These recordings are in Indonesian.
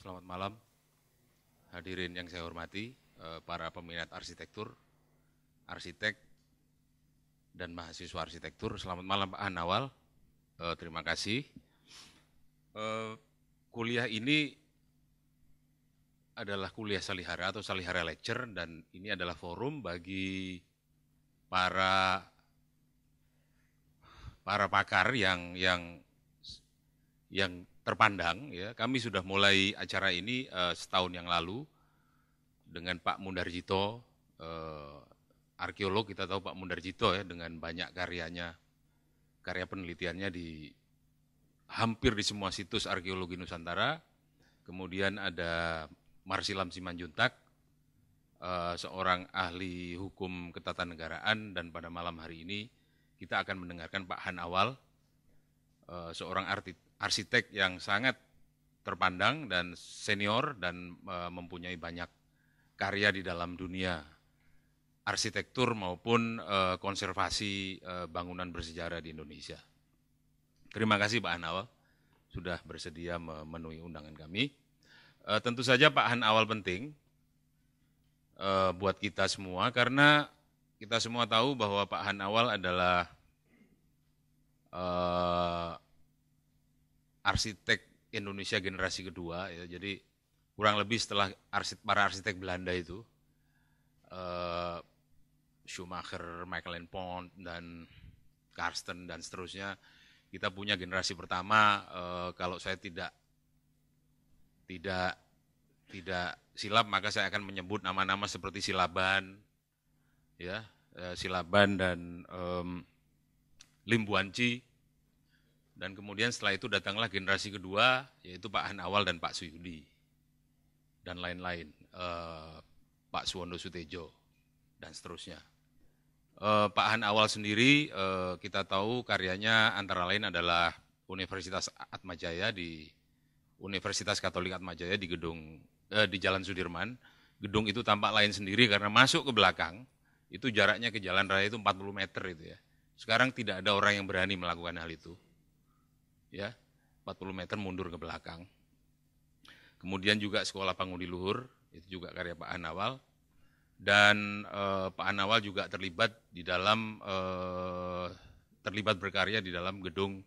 Selamat malam, hadirin yang saya hormati, eh, para peminat arsitektur, arsitek, dan mahasiswa arsitektur. Selamat malam Pak Anawal. Eh, terima kasih. Eh, kuliah ini adalah kuliah salihara atau salihara lecture dan ini adalah forum bagi para para pakar yang yang yang terpandang ya kami sudah mulai acara ini uh, setahun yang lalu dengan Pak Mundarjito uh, arkeolog kita tahu Pak Mundarjito ya dengan banyak karyanya karya penelitiannya di hampir di semua situs arkeologi Nusantara kemudian ada Marsilam Simanjuntak uh, seorang ahli hukum ketatanegaraan dan pada malam hari ini kita akan mendengarkan Pak Han Awal seorang arti, arsitek yang sangat terpandang dan senior dan e, mempunyai banyak karya di dalam dunia arsitektur maupun e, konservasi e, bangunan bersejarah di Indonesia. Terima kasih Pak Hanawal sudah bersedia memenuhi undangan kami. E, tentu saja Pak Hanawal penting e, buat kita semua karena kita semua tahu bahwa Pak Hanawal adalah e, arsitek Indonesia generasi kedua ya jadi kurang lebih setelah arsitek para arsitek Belanda itu uh, Schumacher, Michael Pond dan Karsten dan seterusnya kita punya generasi pertama uh, kalau saya tidak tidak tidak silap maka saya akan menyebut nama-nama seperti Silaban ya eh, Silaban dan um, Limbuanci dan kemudian setelah itu datanglah generasi kedua, yaitu Pak Han Awal dan Pak Suyudi. Dan lain-lain. Uh, Pak Suwondo Sutejo, dan seterusnya. Uh, Pak Han Awal sendiri uh, kita tahu karyanya antara lain adalah Universitas Atmajaya di Universitas Katolik Atmajaya di gedung eh, di Jalan Sudirman. Gedung itu tampak lain sendiri karena masuk ke belakang, itu jaraknya ke jalan raya itu 40 meter itu ya. Sekarang tidak ada orang yang berani melakukan hal itu ya 40 meter mundur ke belakang. Kemudian juga Sekolah Pangudi Luhur, itu juga karya Pak Anawal. Dan eh, Pak Anawal juga terlibat di dalam eh, terlibat berkarya di dalam gedung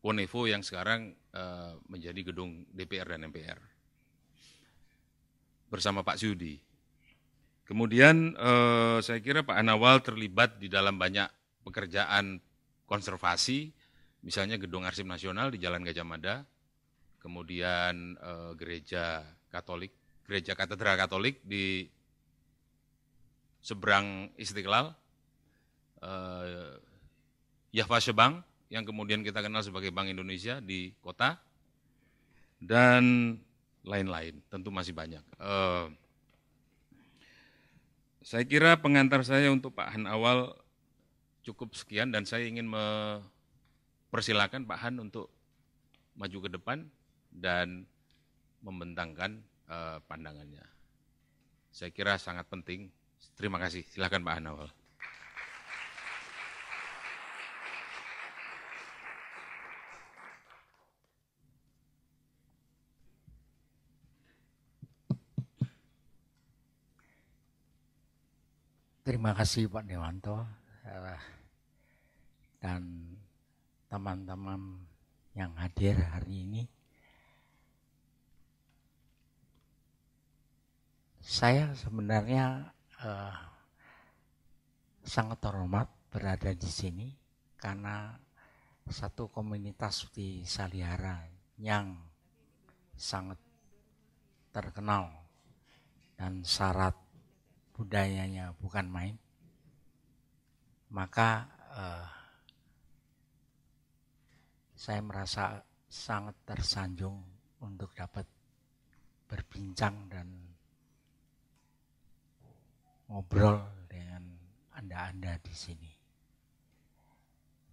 Konevo yang sekarang eh, menjadi gedung DPR dan MPR. Bersama Pak Sudi. Kemudian eh, saya kira Pak Anawal terlibat di dalam banyak pekerjaan konservasi, Misalnya Gedung Arsip Nasional di Jalan Gajah Mada, kemudian e, gereja Katolik, gereja Katedral Katolik di seberang Istiqlal, e, Sebang yang kemudian kita kenal sebagai Bank Indonesia di kota, dan lain-lain, tentu masih banyak. E, saya kira pengantar saya untuk Pak Han Awal cukup sekian dan saya ingin me persilakan Pak Han untuk maju ke depan dan membentangkan uh, pandangannya. Saya kira sangat penting. Terima kasih. Silakan Pak Han awal. Terima kasih Pak Dewanto eh, dan teman-teman yang hadir hari ini. Saya sebenarnya eh, sangat terhormat berada di sini karena satu komunitas di Salihara yang sangat terkenal dan syarat budayanya bukan main. Maka eh, saya merasa sangat tersanjung untuk dapat berbincang dan ngobrol dengan Anda-Anda di sini.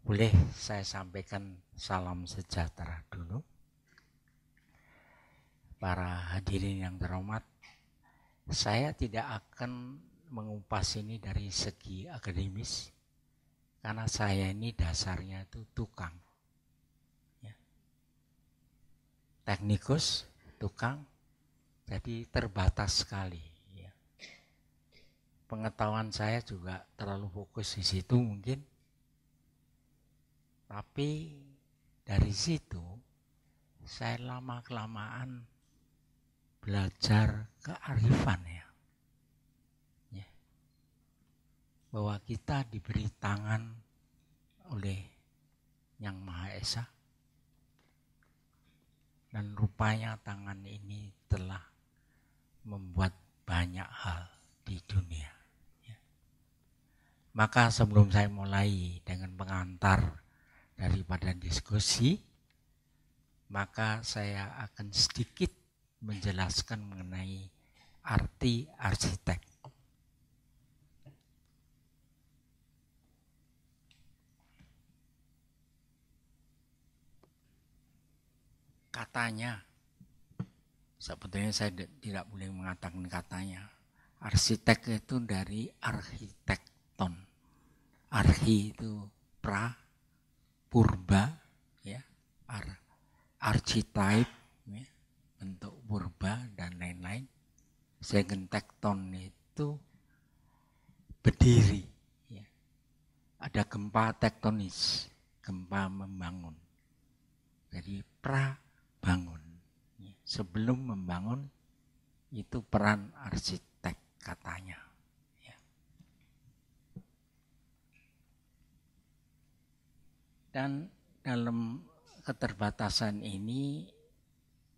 Boleh saya sampaikan salam sejahtera dulu. Para hadirin yang terhormat, saya tidak akan mengupas ini dari segi akademis, karena saya ini dasarnya itu tukang teknikus, tukang, jadi terbatas sekali. Ya. Pengetahuan saya juga terlalu fokus di situ mungkin. Tapi dari situ saya lama-kelamaan belajar kearifan ya. ya. Bahwa kita diberi tangan oleh Yang Maha Esa dan rupanya tangan ini telah membuat banyak hal di dunia. Ya. Maka sebelum saya mulai dengan pengantar daripada diskusi, maka saya akan sedikit menjelaskan mengenai arti arsitek. katanya sebetulnya saya tidak boleh mengatakan katanya arsitek itu dari arsitekton arhi itu pra purba ya ar archetype ya, bentuk purba dan lain-lain segentekton itu berdiri ya. ada gempa tektonis gempa membangun jadi pra bangun. Sebelum membangun itu peran arsitek katanya. Ya. Dan dalam keterbatasan ini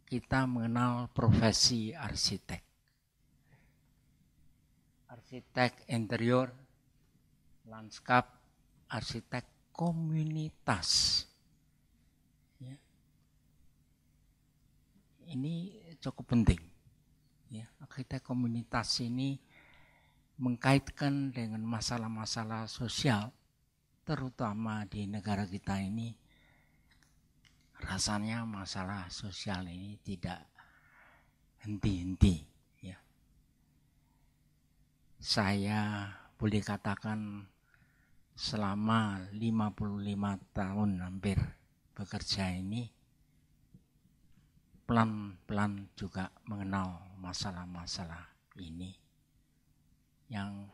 kita mengenal profesi arsitek. Arsitek interior, lanskap, arsitek komunitas ini cukup penting. Ya, kita komunitas ini mengkaitkan dengan masalah-masalah sosial, terutama di negara kita ini. Rasanya masalah sosial ini tidak henti-henti. Ya. Saya boleh katakan selama 55 tahun hampir bekerja ini pelan-pelan juga mengenal masalah-masalah ini yang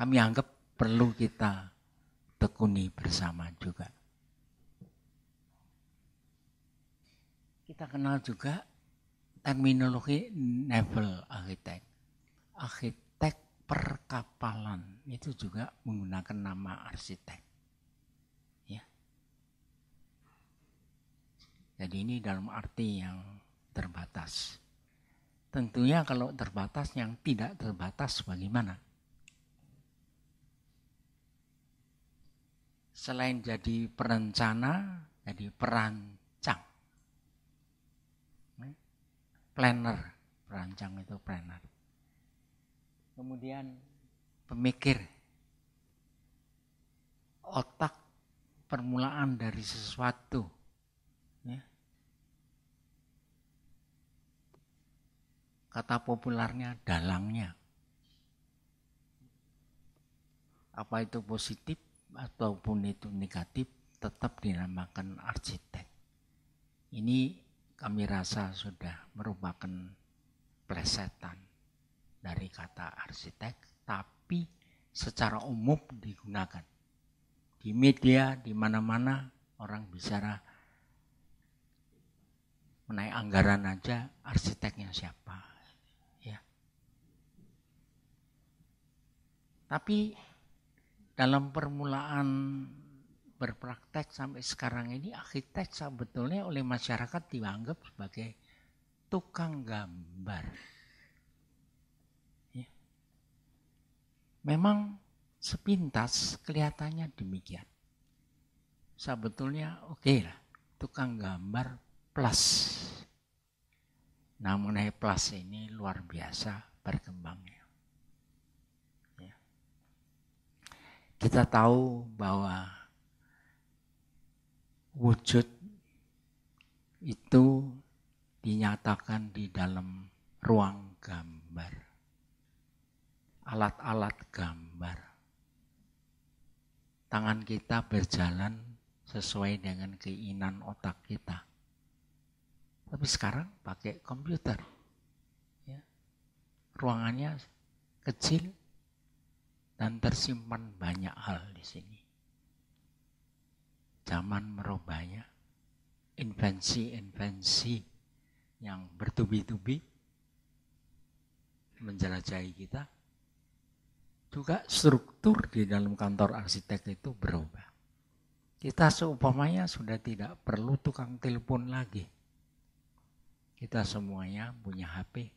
kami anggap perlu kita tekuni bersama juga. Kita kenal juga terminologi naval architect. Arsitek perkapalan itu juga menggunakan nama arsitek. Jadi ini dalam arti yang terbatas. Tentunya kalau terbatas yang tidak terbatas bagaimana? Selain jadi perencana, jadi perancang. Hmm? Planner, perancang itu planner. Kemudian pemikir. Otak permulaan dari sesuatu kata populernya dalangnya. Apa itu positif ataupun itu negatif tetap dinamakan arsitek. Ini kami rasa sudah merupakan plesetan dari kata arsitek, tapi secara umum digunakan. Di media, di mana-mana orang bicara menaik anggaran aja arsiteknya siapa, Tapi dalam permulaan berpraktek sampai sekarang ini arsitek sebetulnya oleh masyarakat dianggap sebagai tukang gambar. Ya. Memang sepintas kelihatannya demikian. Sebetulnya oke okay lah, tukang gambar plus. Namun eh, plus ini luar biasa berkembangnya. kita tahu bahwa wujud itu dinyatakan di dalam ruang gambar, alat-alat gambar. Tangan kita berjalan sesuai dengan keinginan otak kita. Tapi sekarang pakai komputer. Ya. Ruangannya kecil, dan tersimpan banyak hal di sini. Zaman merubahnya, invensi-invensi yang bertubi-tubi menjelajahi kita, juga struktur di dalam kantor arsitek itu berubah. Kita seumpamanya sudah tidak perlu tukang telepon lagi. Kita semuanya punya HP.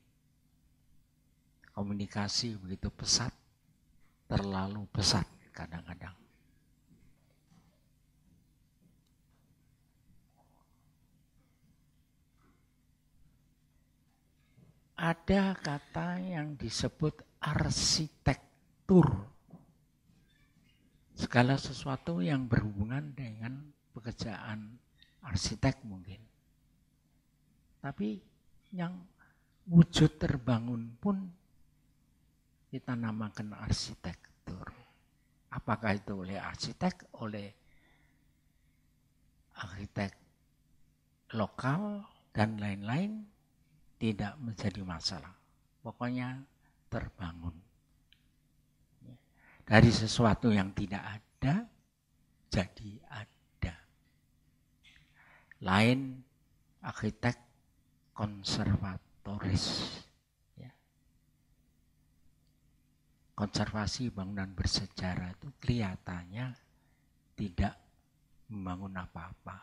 Komunikasi begitu pesat terlalu pesat kadang-kadang. Ada kata yang disebut arsitektur. Segala sesuatu yang berhubungan dengan pekerjaan arsitek mungkin. Tapi yang wujud terbangun pun kita namakan arsitektur. Apakah itu oleh arsitek, oleh arsitek lokal, dan lain-lain, tidak menjadi masalah. Pokoknya terbangun. Dari sesuatu yang tidak ada, jadi ada. Lain arsitek konservatoris konservasi bangunan bersejarah itu kelihatannya tidak membangun apa-apa.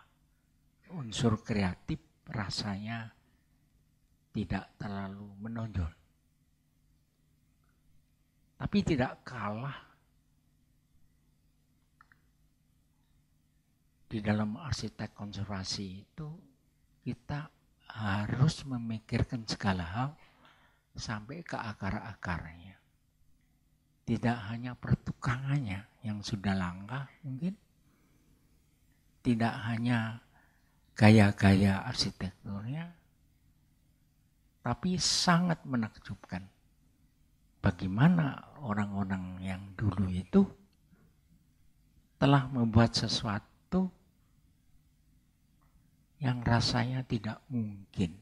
Unsur kreatif rasanya tidak terlalu menonjol. Tapi tidak kalah di dalam arsitek konservasi itu kita harus memikirkan segala hal sampai ke akar-akarnya. Tidak hanya pertukangannya yang sudah langka mungkin. Tidak hanya gaya-gaya arsitekturnya. Tapi sangat menakjubkan. Bagaimana orang-orang yang dulu itu telah membuat sesuatu yang rasanya tidak mungkin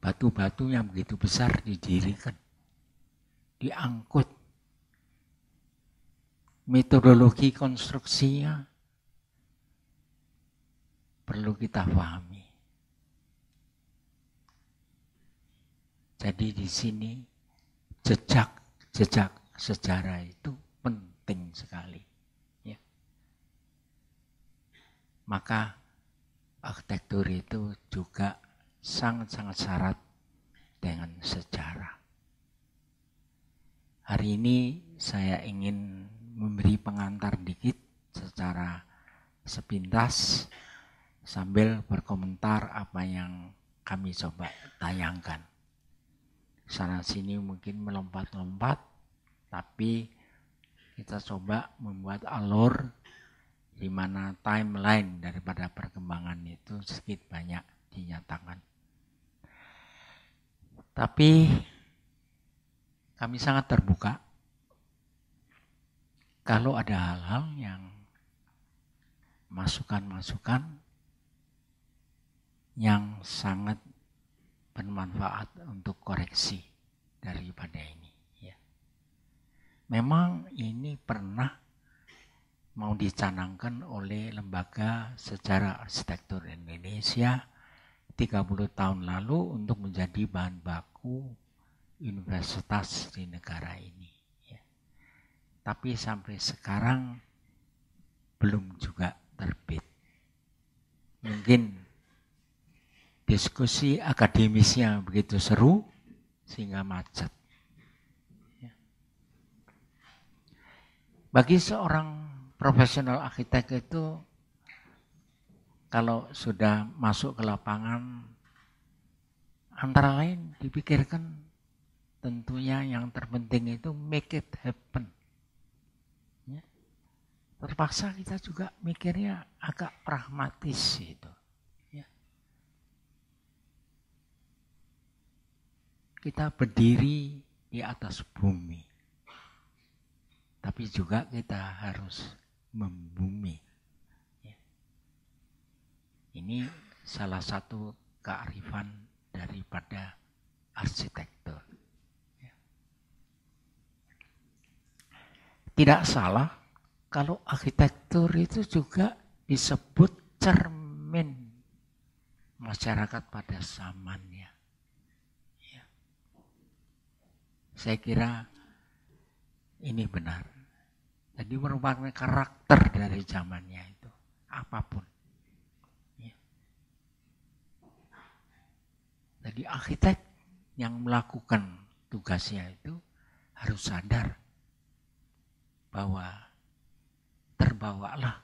batu batunya begitu besar didirikan diangkut metodologi konstruksinya perlu kita pahami. Jadi di sini jejak-jejak sejarah itu penting sekali. Ya. Maka arsitektur itu juga sangat-sangat syarat dengan sejarah. Hari ini saya ingin memberi pengantar dikit secara sepintas sambil berkomentar apa yang kami coba tayangkan. Sana sini mungkin melompat-lompat, tapi kita coba membuat alur di mana timeline daripada perkembangan itu sedikit banyak dinyatakan. Tapi kami sangat terbuka kalau ada hal-hal yang masukan-masukan yang sangat bermanfaat untuk koreksi daripada ini. Ya. Memang ini pernah mau dicanangkan oleh lembaga secara arsitektur Indonesia 30 tahun lalu untuk menjadi bahan baku universitas di negara ini. Ya. Tapi sampai sekarang belum juga terbit. Mungkin diskusi akademisnya begitu seru sehingga macet. Ya. Bagi seorang profesional arsitek itu kalau sudah masuk ke lapangan antara lain dipikirkan tentunya yang terpenting itu make it happen. Ya. Terpaksa kita juga mikirnya agak pragmatis itu. Ya. Kita berdiri di atas bumi, tapi juga kita harus membumi. Ya. Ini salah satu kearifan daripada arsitektur. tidak salah kalau arsitektur itu juga disebut cermin masyarakat pada zamannya. Ya. Saya kira ini benar. Jadi merupakan karakter dari zamannya itu, apapun. Ya. Jadi arsitek yang melakukan tugasnya itu harus sadar bahwa terbawalah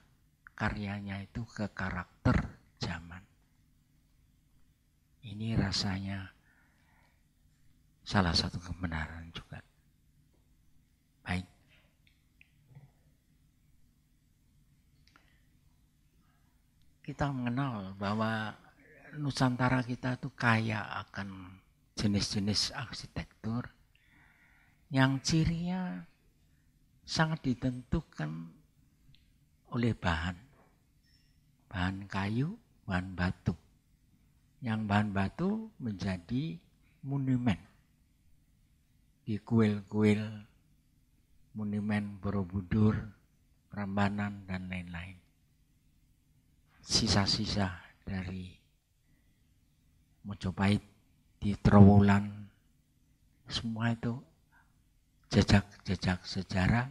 karyanya itu ke karakter zaman. Ini rasanya salah satu kebenaran juga. Baik. Kita mengenal bahwa Nusantara kita itu kaya akan jenis-jenis arsitektur yang cirinya sangat ditentukan oleh bahan. Bahan kayu, bahan batu. Yang bahan batu menjadi monumen. Di kuil-kuil monumen Borobudur, Rambanan, dan lain-lain. Sisa-sisa dari Mojopahit di Trowulan, semua itu jejak-jejak sejarah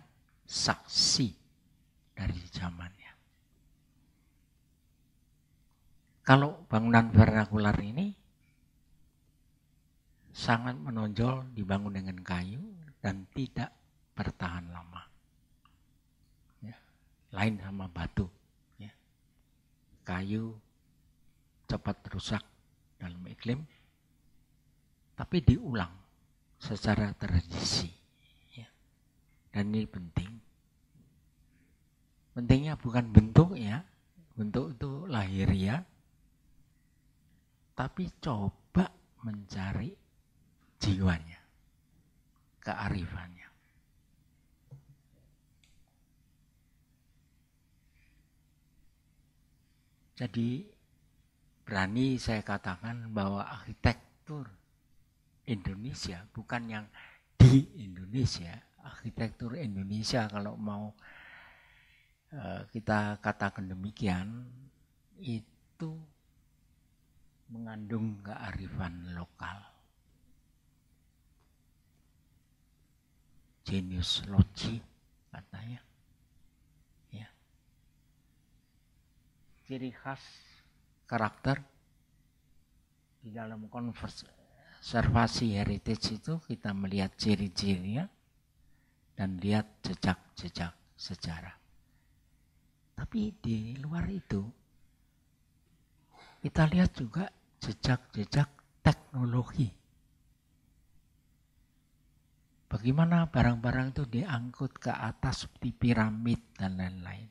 saksi dari zamannya. Kalau bangunan vernakular ini sangat menonjol dibangun dengan kayu dan tidak bertahan lama. Ya. Lain sama batu. Ya. Kayu cepat rusak dalam iklim, tapi diulang secara tradisi. Ya. Dan ini penting Pentingnya bukan bentuk ya bentuk itu lahir ya tapi coba mencari jiwanya, kearifannya. Jadi berani saya katakan bahwa arsitektur Indonesia bukan yang di Indonesia. Arsitektur Indonesia kalau mau Eh, kita katakan demikian itu mengandung kearifan lokal. Genius loci katanya. Ya. Ciri khas karakter di dalam konservasi heritage itu kita melihat ciri-cirinya dan lihat jejak-jejak sejarah. Tapi di luar itu, kita lihat juga jejak-jejak teknologi. Bagaimana barang-barang itu diangkut ke atas di piramid dan lain-lain.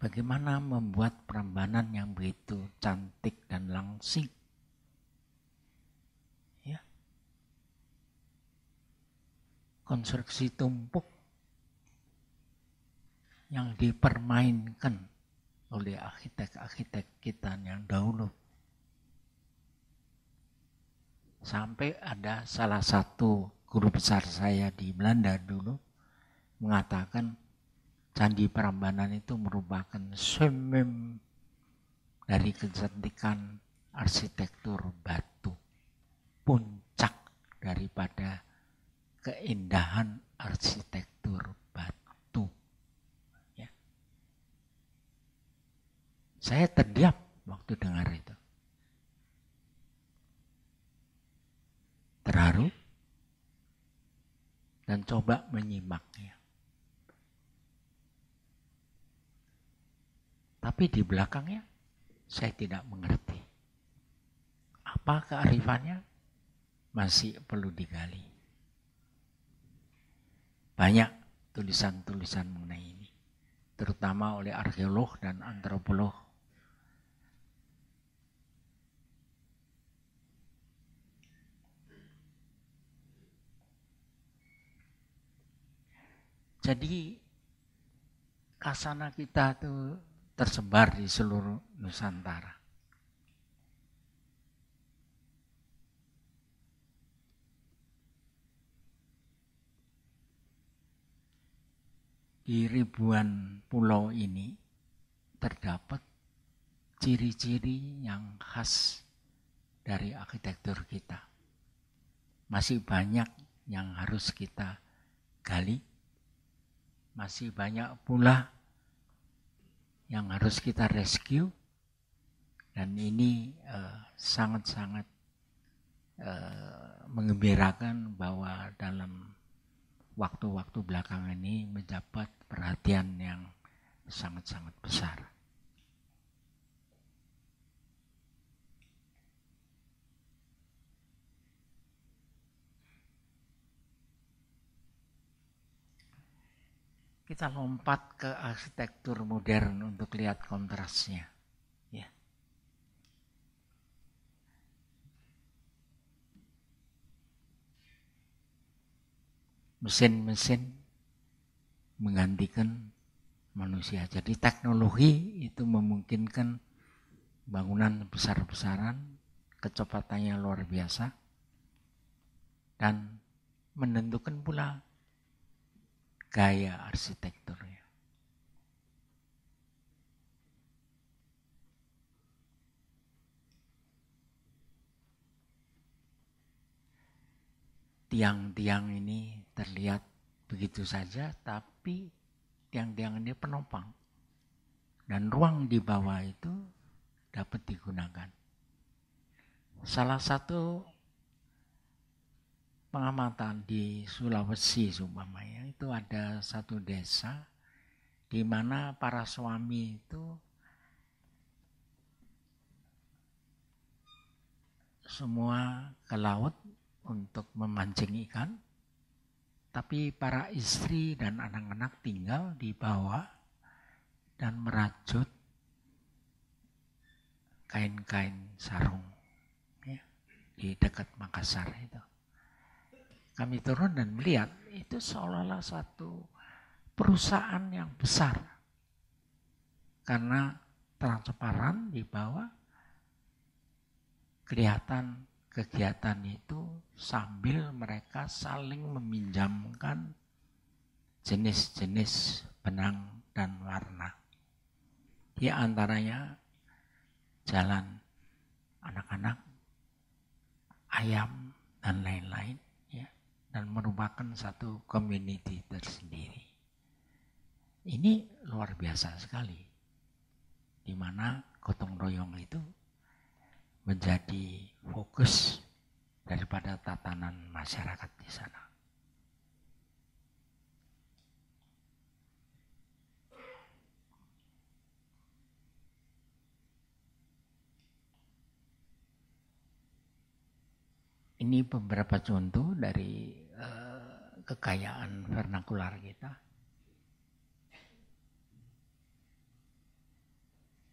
Bagaimana membuat perambanan yang begitu cantik dan langsing. Ya. Konstruksi tumpuk yang dipermainkan oleh arsitek-arsitek kita yang dahulu. Sampai ada salah satu guru besar saya di Belanda dulu mengatakan Candi Prambanan itu merupakan semem dari kecantikan arsitektur batu. Puncak daripada keindahan arsitektur Saya terdiam waktu dengar itu. Terharu dan coba menyimaknya. Tapi di belakangnya saya tidak mengerti. Apa kearifannya? Masih perlu digali. Banyak tulisan-tulisan mengenai ini. Terutama oleh arkeolog dan antropolog Jadi kasana kita itu tersebar di seluruh Nusantara. Di ribuan pulau ini terdapat ciri-ciri yang khas dari arsitektur kita. Masih banyak yang harus kita gali masih banyak pula yang harus kita rescue dan ini eh, sangat-sangat uh, uh, mengembirakan bahwa dalam waktu-waktu belakangan ini mendapat perhatian yang sangat-sangat besar. kita lompat ke arsitektur modern untuk lihat kontrasnya. Ya. Mesin-mesin menggantikan manusia. Jadi teknologi itu memungkinkan bangunan besar-besaran, kecepatannya luar biasa, dan menentukan pula gaya arsitekturnya. Tiang-tiang ini terlihat begitu saja, tapi tiang-tiang ini penopang. Dan ruang di bawah itu dapat digunakan. Salah satu pengamatan di Sulawesi Maya itu ada satu desa di mana para suami itu semua ke laut untuk memancing ikan, tapi para istri dan anak-anak tinggal di bawah dan merajut kain-kain sarung ya, di dekat Makassar itu kami turun dan melihat itu seolah-olah satu perusahaan yang besar karena transparan di bawah kelihatan kegiatan itu sambil mereka saling meminjamkan jenis-jenis benang dan warna. Di antaranya jalan anak-anak, ayam, dan lain-lain dan merupakan satu community tersendiri. Ini luar biasa sekali, di mana gotong royong itu menjadi fokus daripada tatanan masyarakat di sana. Ini beberapa contoh dari uh, kekayaan vernakular kita.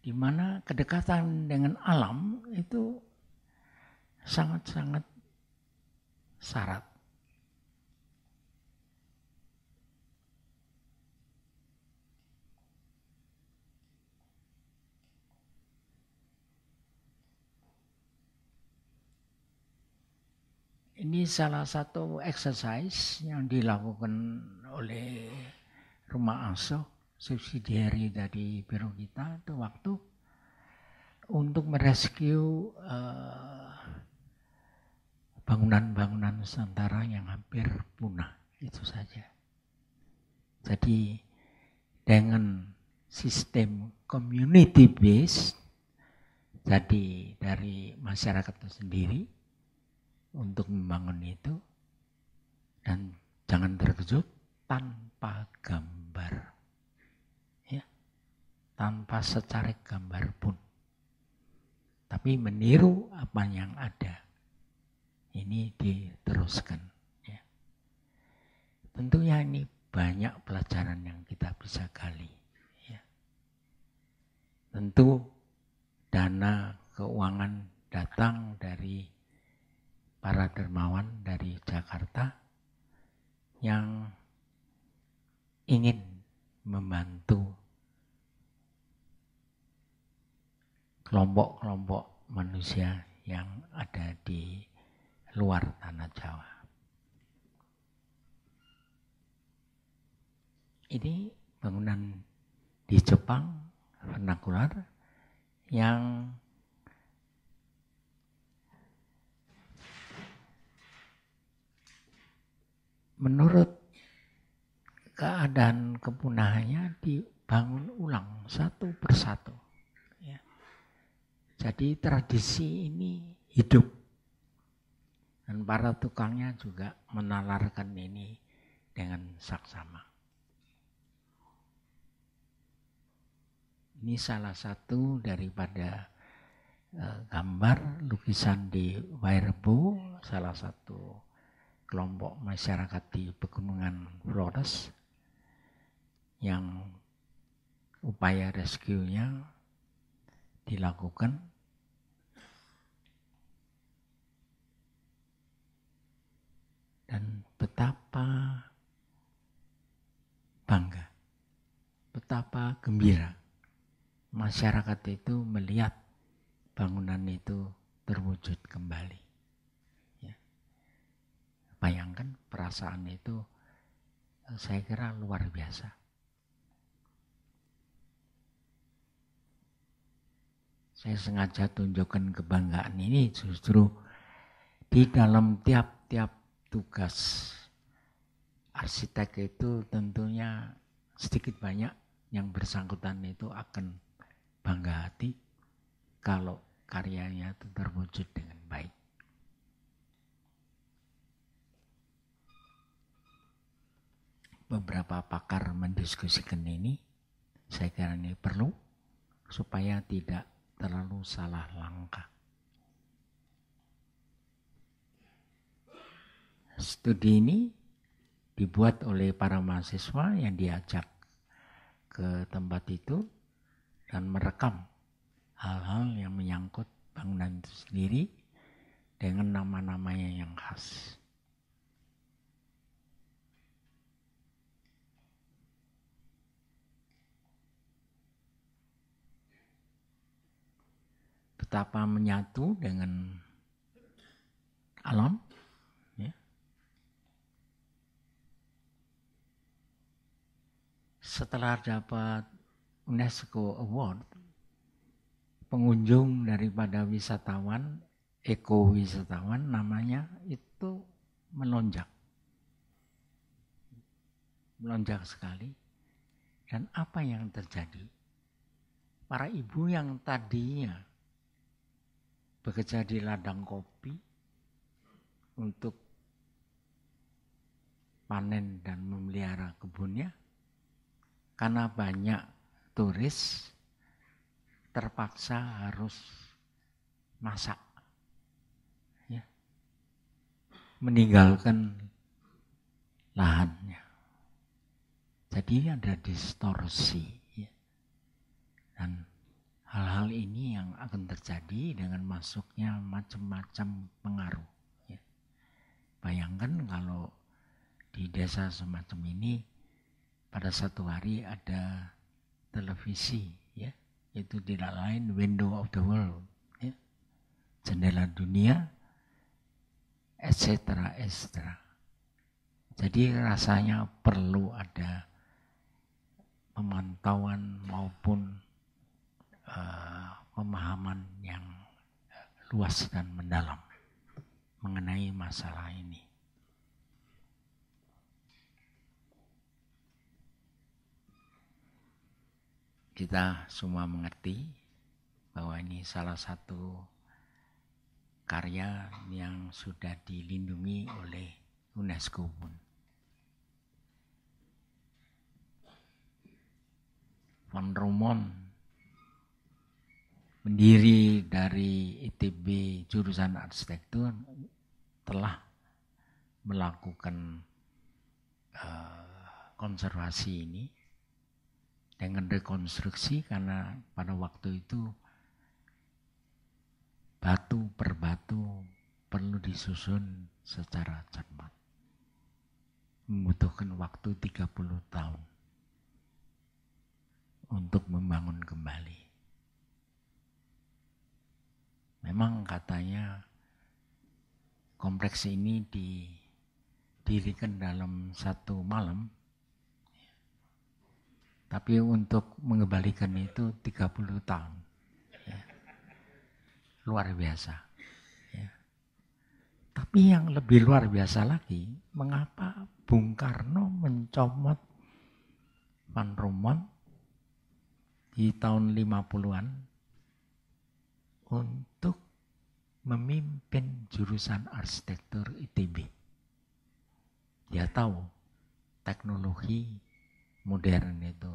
Di mana kedekatan dengan alam itu sangat-sangat syarat. Ini salah satu exercise yang dilakukan oleh rumah asuh subsidiary dari biro kita itu waktu untuk merescue uh, bangunan-bangunan Nusantara yang hampir punah itu saja. Jadi dengan sistem community based jadi dari masyarakat itu sendiri untuk membangun itu dan jangan terkejut tanpa gambar ya tanpa secara gambar pun tapi meniru apa yang ada ini diteruskan ya. tentunya ini banyak pelajaran yang kita bisa gali ya. tentu dana keuangan datang dari para dermawan dari Jakarta yang ingin membantu kelompok-kelompok manusia yang ada di luar tanah Jawa. Ini bangunan di Jepang vernakular yang menurut keadaan kepunahannya dibangun ulang satu persatu. Ya. Jadi tradisi ini hidup. Dan para tukangnya juga menalarkan ini dengan saksama. Ini salah satu daripada eh, gambar lukisan di Wairebo, salah satu kelompok masyarakat di Pegunungan Flores yang upaya rescue-nya dilakukan dan betapa bangga, betapa gembira masyarakat itu melihat bangunan itu terwujud kembali. Bayangkan perasaan itu eh, saya kira luar biasa. Saya sengaja tunjukkan kebanggaan ini justru di dalam tiap-tiap tugas arsitek itu tentunya sedikit banyak yang bersangkutan itu akan bangga hati kalau karyanya itu terwujud dengan baik. beberapa pakar mendiskusikan ini, saya kira ini perlu supaya tidak terlalu salah langkah. Studi ini dibuat oleh para mahasiswa yang diajak ke tempat itu dan merekam hal-hal yang menyangkut bangunan itu sendiri dengan nama-namanya yang khas. betapa menyatu dengan alam. Ya. Setelah dapat UNESCO Award, pengunjung daripada wisatawan, eko wisatawan namanya itu melonjak. Melonjak sekali. Dan apa yang terjadi? Para ibu yang tadinya bekerja di ladang kopi untuk panen dan memelihara kebunnya karena banyak turis terpaksa harus masak ya. meninggalkan lahannya jadi ada distorsi ya. dan hal-hal ini yang akan terjadi dengan masuknya macam-macam pengaruh. Ya. Bayangkan kalau di desa semacam ini pada satu hari ada televisi, ya, itu tidak lain window of the world, ya. jendela dunia, etc. etc. Jadi rasanya perlu ada pemantauan maupun Eh, pemahaman yang luas dan mendalam mengenai masalah ini. Kita semua mengerti bahwa ini salah satu karya yang sudah dilindungi oleh UNESCO pun. Van Romon pendiri dari ITB jurusan arsitektur telah melakukan uh, konservasi ini dengan rekonstruksi karena pada waktu itu batu per batu perlu disusun secara cermat. Membutuhkan waktu 30 tahun untuk membangun kembali. Memang katanya kompleks ini didirikan dalam satu malam, tapi untuk mengembalikan itu 30 tahun. Ya. Luar biasa. Ya. Tapi yang lebih luar biasa lagi, mengapa Bung Karno mencomot Van Rumon di tahun 50-an memimpin jurusan arsitektur ITB. Dia ya tahu teknologi modern itu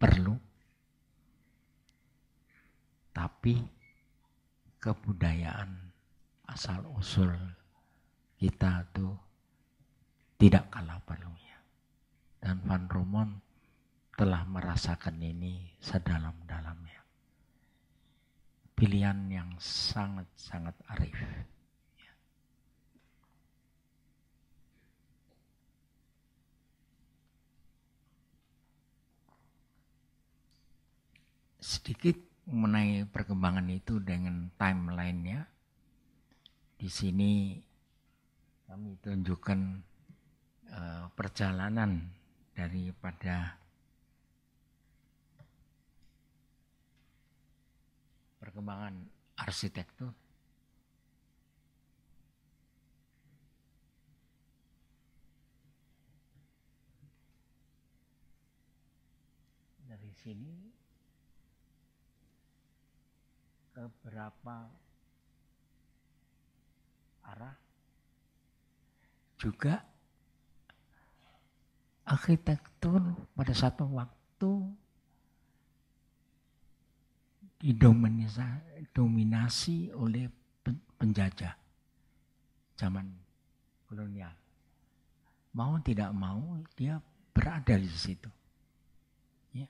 perlu, tapi kebudayaan asal usul kita itu tidak kalah perlunya. Dan Van Romon telah merasakan ini sedalam-dalamnya pilihan yang sangat-sangat arif. Sedikit mengenai perkembangan itu dengan timelinenya. Di sini kami tunjukkan eh, perjalanan daripada perkembangan arsitektur. Dari sini ke berapa arah juga arsitektur pada satu waktu didominasi oleh penjajah zaman kolonial. Mau tidak mau dia berada di situ. Ya.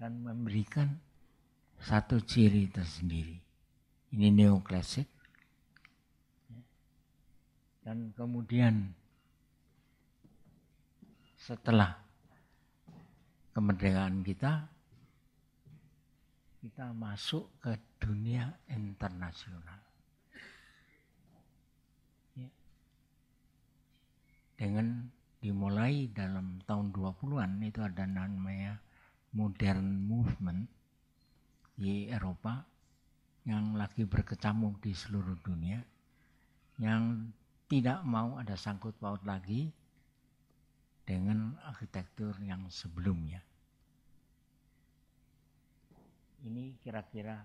Dan memberikan satu ciri tersendiri. Ini neoklasik. Ya. Dan kemudian setelah kemerdekaan kita kita masuk ke dunia internasional. Ya. Dengan dimulai dalam tahun 20-an itu ada namanya modern movement di Eropa yang lagi berkecamuk di seluruh dunia yang tidak mau ada sangkut paut lagi dengan arsitektur yang sebelumnya. Ini kira-kira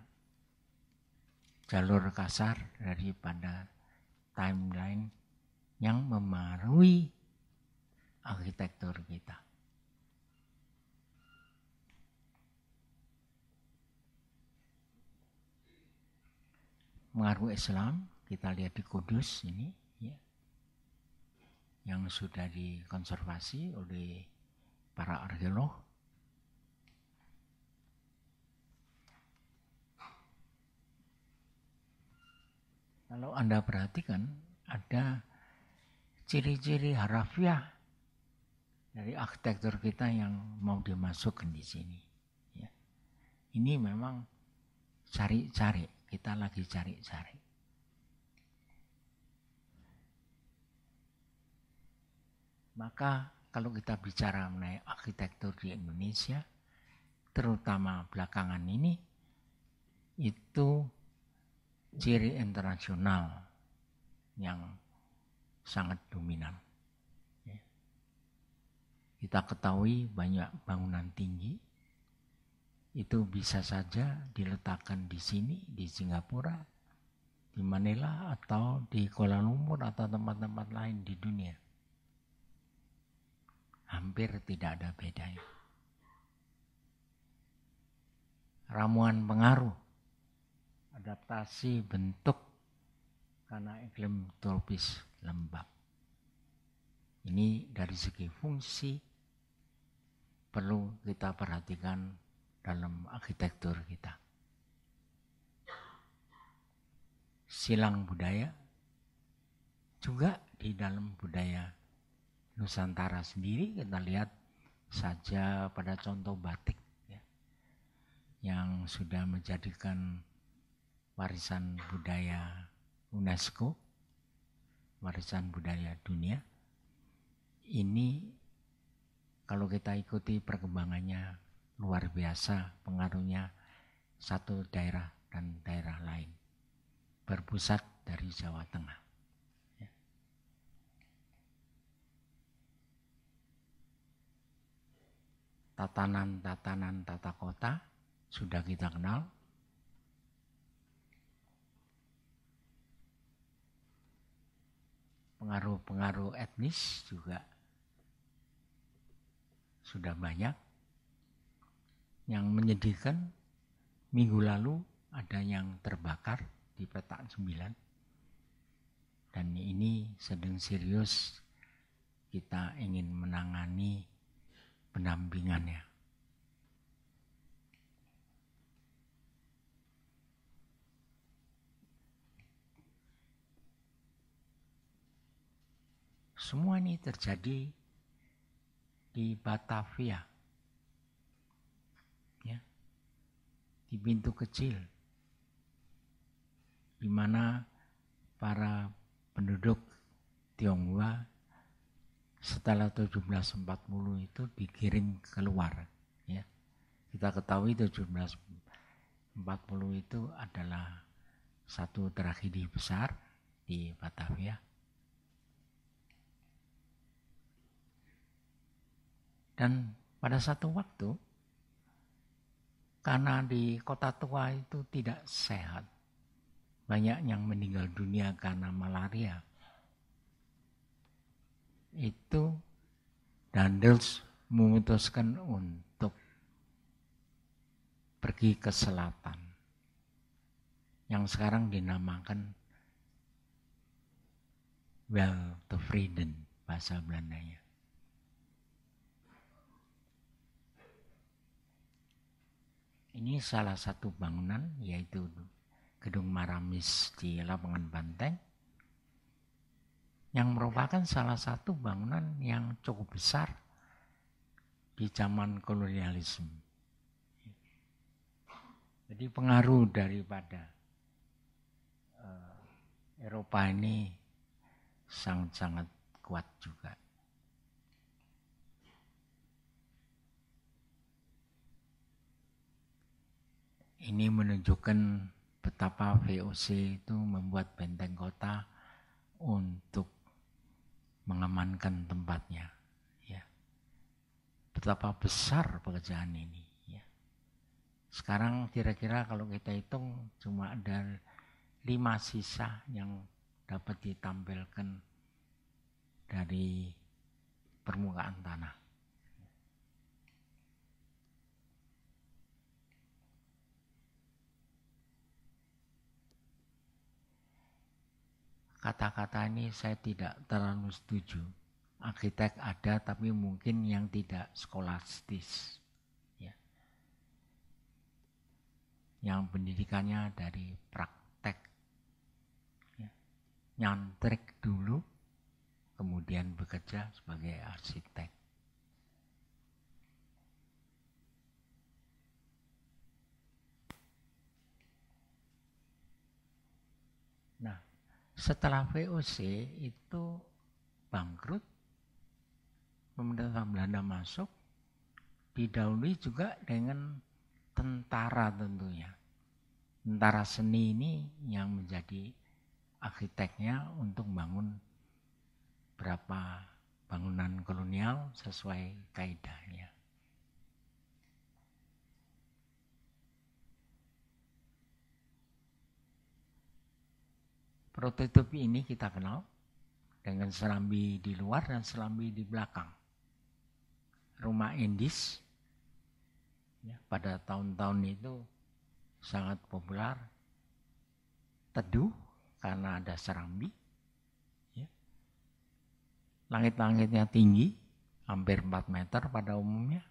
jalur kasar daripada timeline yang memarui arsitektur kita. Mengaruh Islam, kita lihat di Kudus ini, ya, yang sudah dikonservasi oleh para arkeolog Kalau Anda perhatikan, ada ciri-ciri harafiah dari arsitektur kita yang mau dimasukkan di sini. Ya. Ini memang cari-cari, kita lagi cari-cari. Maka kalau kita bicara mengenai arsitektur di Indonesia, terutama belakangan ini, itu ciri internasional yang sangat dominan. Ya. Kita ketahui banyak bangunan tinggi itu bisa saja diletakkan di sini, di Singapura, di Manila, atau di Kuala Lumpur, atau tempat-tempat lain di dunia. Hampir tidak ada bedanya. Ramuan pengaruh adaptasi bentuk karena iklim tropis lembab. Ini dari segi fungsi perlu kita perhatikan dalam arsitektur kita. Silang budaya juga di dalam budaya Nusantara sendiri kita lihat saja pada contoh batik ya, yang sudah menjadikan warisan budaya UNESCO, warisan budaya dunia. Ini kalau kita ikuti perkembangannya luar biasa pengaruhnya satu daerah dan daerah lain berpusat dari Jawa Tengah. Ya. Tatanan-tatanan tata kota sudah kita kenal, pengaruh-pengaruh etnis juga sudah banyak. Yang menyedihkan minggu lalu ada yang terbakar di petak 9. Dan ini sedang serius kita ingin menangani pendampingannya. Semua ini terjadi di Batavia. Ya. Di pintu kecil di mana para penduduk Tionghoa setelah 1740 itu dikirim keluar ya. Kita ketahui 1740 itu adalah satu tragedi besar di Batavia Dan pada satu waktu, karena di kota tua itu tidak sehat, banyak yang meninggal dunia karena malaria. Itu Dandels memutuskan untuk pergi ke selatan yang sekarang dinamakan Well to Freedom bahasa Belandanya. Ini salah satu bangunan yaitu Gedung Maramis di Lapangan Banteng yang merupakan salah satu bangunan yang cukup besar di zaman kolonialisme. Jadi pengaruh daripada uh, Eropa ini sangat-sangat kuat juga. Ini menunjukkan betapa VOC itu membuat benteng kota untuk mengamankan tempatnya. Ya. Betapa besar pekerjaan ini. Ya. Sekarang kira-kira kalau kita hitung cuma ada lima sisa yang dapat ditampilkan dari permukaan tanah. kata-kata ini saya tidak terlalu setuju. Arsitek ada tapi mungkin yang tidak skolastis. Ya. Yang pendidikannya dari praktek. Ya. Nyantrik dulu, kemudian bekerja sebagai arsitek. setelah VOC itu bangkrut, pemerintah Belanda masuk, didahului juga dengan tentara tentunya. Tentara seni ini yang menjadi arsiteknya untuk bangun berapa bangunan kolonial sesuai kaidahnya. Prototipe ini kita kenal dengan serambi di luar dan serambi di belakang. Rumah Indis ya, pada tahun-tahun itu sangat populer. Teduh karena ada serambi. Ya. Langit-langitnya tinggi, hampir 4 meter pada umumnya.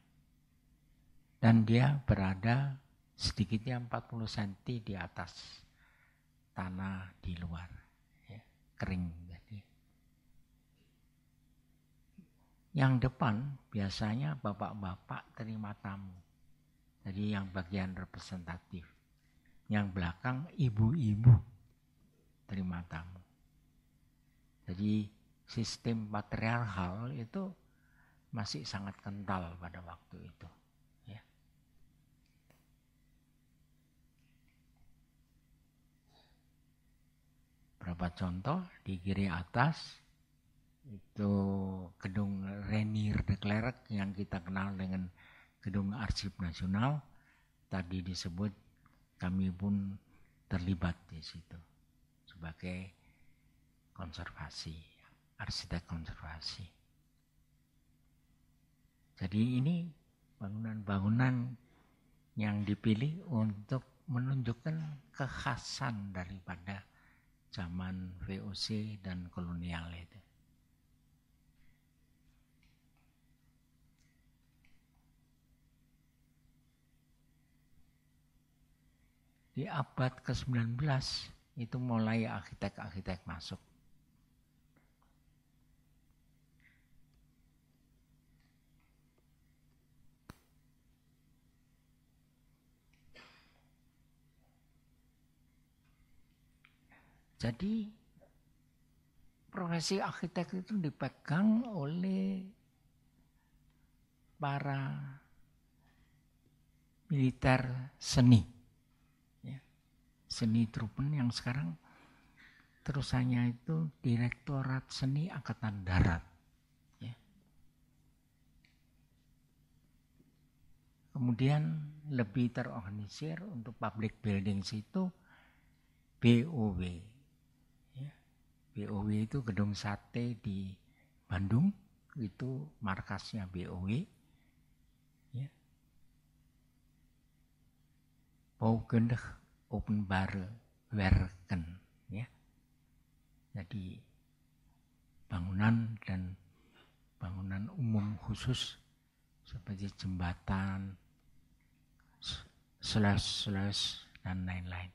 Dan dia berada sedikitnya 40 cm di atas tanah di luar ya, kering Jadi Yang depan biasanya bapak-bapak terima tamu. Jadi yang bagian representatif. Yang belakang ibu-ibu terima tamu. Jadi sistem patriarkal itu masih sangat kental pada waktu itu. beberapa contoh di kiri atas itu gedung Renier de Klerk yang kita kenal dengan gedung arsip nasional tadi disebut kami pun terlibat di situ sebagai konservasi arsitek konservasi jadi ini bangunan-bangunan yang dipilih untuk menunjukkan kekhasan daripada zaman VOC dan kolonial itu. Di abad ke-19 itu mulai arsitek-arsitek masuk. Jadi profesi arsitek itu dipegang oleh para militer seni. Ya, seni Trupen yang sekarang terusannya itu Direktorat Seni Angkatan Darat. Ya. Kemudian lebih terorganisir untuk public buildings itu BOW, BOW itu gedung sate di Bandung itu markasnya BOW ya. open bar Werken ya. Jadi bangunan dan bangunan umum khusus seperti jembatan, slash slash dan lain-lain.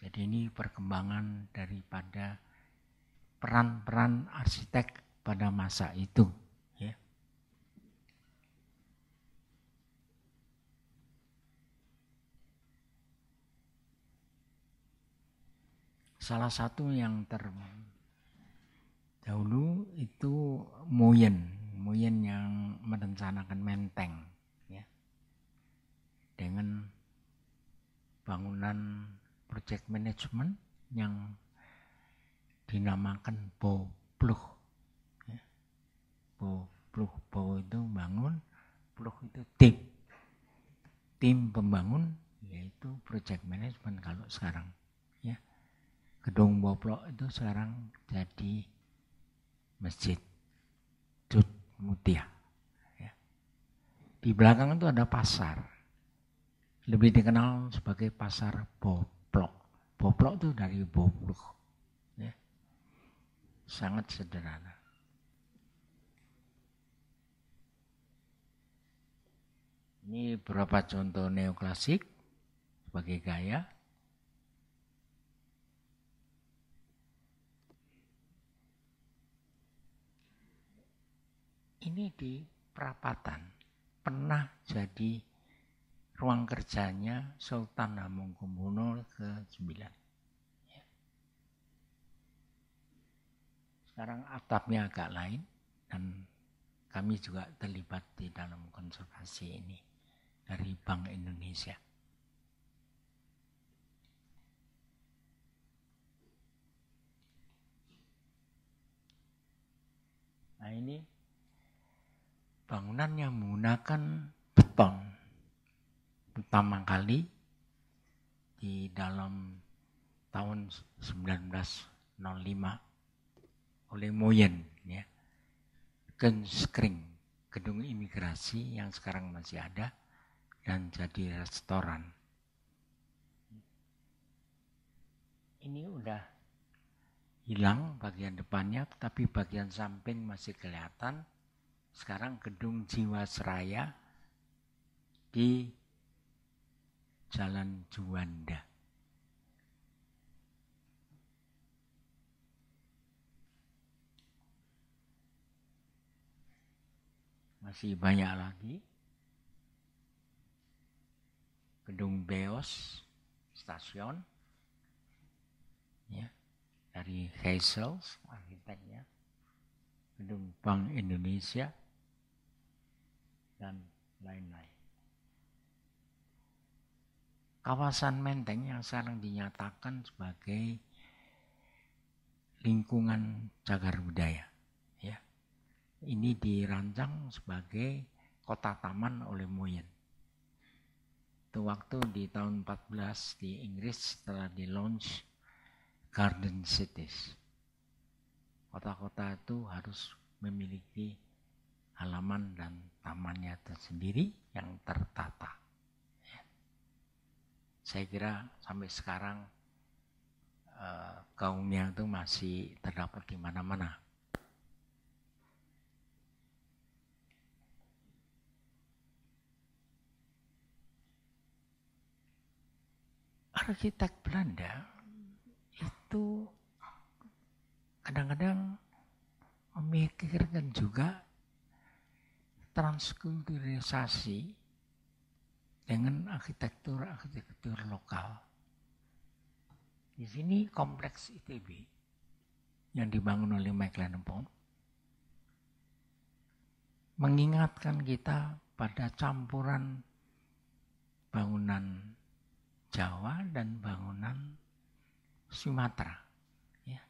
Jadi ini perkembangan daripada peran-peran arsitek pada masa itu. Ya. Salah satu yang terdahulu itu Moyen, Moyen yang merencanakan menteng ya. dengan bangunan project management yang dinamakan Bopluh. Ya. Bopluh, Bo itu bangun, Pluh itu tim. Tim pembangun yaitu project management kalau sekarang. Ya. Gedung Boplok itu sekarang jadi masjid Dut Mutia. Ya. Di belakang itu ada pasar. Lebih dikenal sebagai pasar Boplok Boblok itu dari bobrok. Ya. Sangat sederhana. Ini beberapa contoh neoklasik sebagai gaya. Ini di perapatan pernah jadi ruang kerjanya Sultan Hamengkubuwono ke-9. Ya. Sekarang atapnya agak lain dan kami juga terlibat di dalam konservasi ini dari Bank Indonesia. Nah ini bangunan yang menggunakan beton pertama kali di dalam tahun 1905 oleh Moyen ya. Kenskring, gedung imigrasi yang sekarang masih ada dan jadi restoran. Ini udah hilang bagian depannya, tapi bagian samping masih kelihatan. Sekarang gedung jiwa seraya di Jalan Juanda. Masih banyak lagi. Gedung Beos, stasiun. Ya, dari Hazel arsiteknya. Gedung Bank Indonesia. Dan lain-lain. Kawasan Menteng yang sekarang dinyatakan sebagai lingkungan cagar budaya. Ya. Ini dirancang sebagai kota taman oleh Moyen. Itu waktu di tahun 14 di Inggris setelah di launch Garden Cities. Kota-kota itu harus memiliki halaman dan tamannya tersendiri yang tertata saya kira sampai sekarang kaumnya eh, itu masih terdapat di mana-mana. Arsitek Belanda itu kadang-kadang memikirkan juga transkulturisasi dengan arsitektur-arsitektur lokal. Di sini kompleks ITB yang dibangun oleh Mike mengingatkan kita pada campuran bangunan Jawa dan bangunan Sumatera. Ya.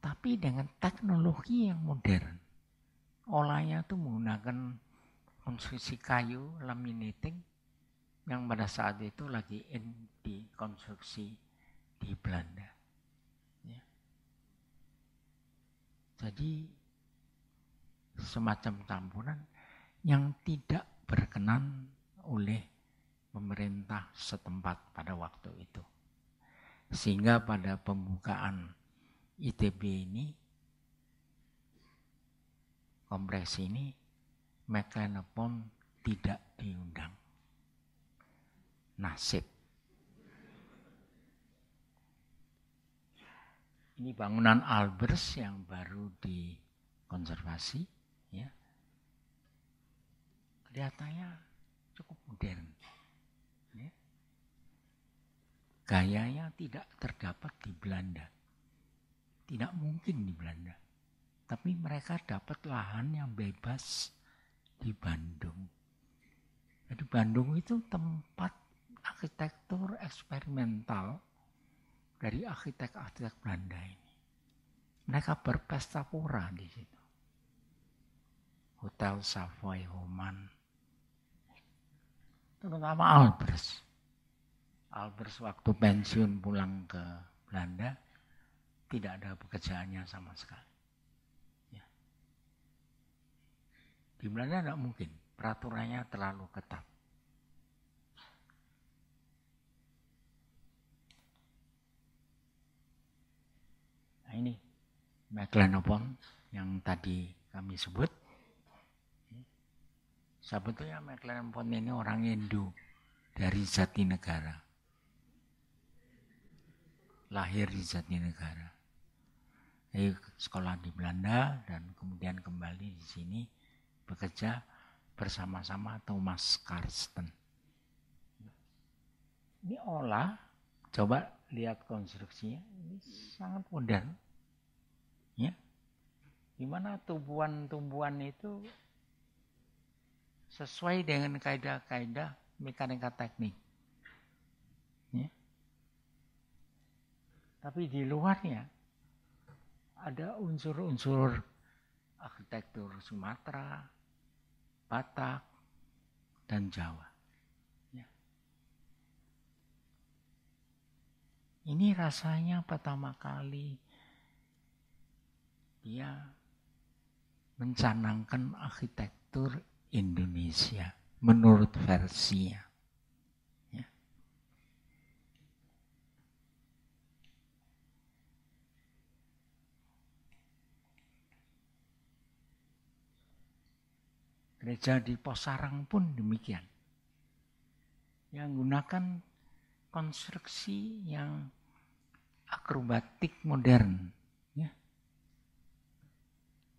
Tapi dengan teknologi yang modern. Olahnya itu menggunakan konstruksi kayu, laminating, yang pada saat itu lagi in di konstruksi di Belanda. Ya. Jadi semacam campuran yang tidak berkenan oleh pemerintah setempat pada waktu itu. Sehingga pada pembukaan ITB ini, kompresi ini, McLean pun tidak diundang nasib. Ini bangunan Albers yang baru dikonservasi, ya. Kelihatannya cukup modern. Ya. Gayanya tidak terdapat di Belanda. Tidak mungkin di Belanda. Tapi mereka dapat lahan yang bebas di Bandung. Jadi Bandung itu tempat arsitektur eksperimental dari arsitek-arsitek Belanda ini. Mereka berpesta pura di situ. Hotel Savoy Homan. Terutama Albers. Albers waktu pensiun pulang ke Belanda tidak ada pekerjaannya sama sekali. Ya. Di Belanda tidak mungkin, peraturannya terlalu ketat. ini meklenopon yang tadi kami sebut. Sebetulnya meklenopon ini orang Hindu dari negara Lahir di negara Jadi sekolah di Belanda dan kemudian kembali di sini bekerja bersama-sama Thomas Karsten. Ini olah, coba lihat konstruksinya, ini sangat modern Ya. gimana tumbuhan-tumbuhan itu sesuai dengan kaidah-kaidah mekanika teknik. Ya. Tapi di luarnya ada unsur-unsur arsitektur Sumatera, Batak, dan Jawa. Ya. Ini rasanya pertama kali dia mencanangkan arsitektur Indonesia menurut versinya. Ya. Gereja di Posarang pun demikian. Yang gunakan konstruksi yang akrobatik modern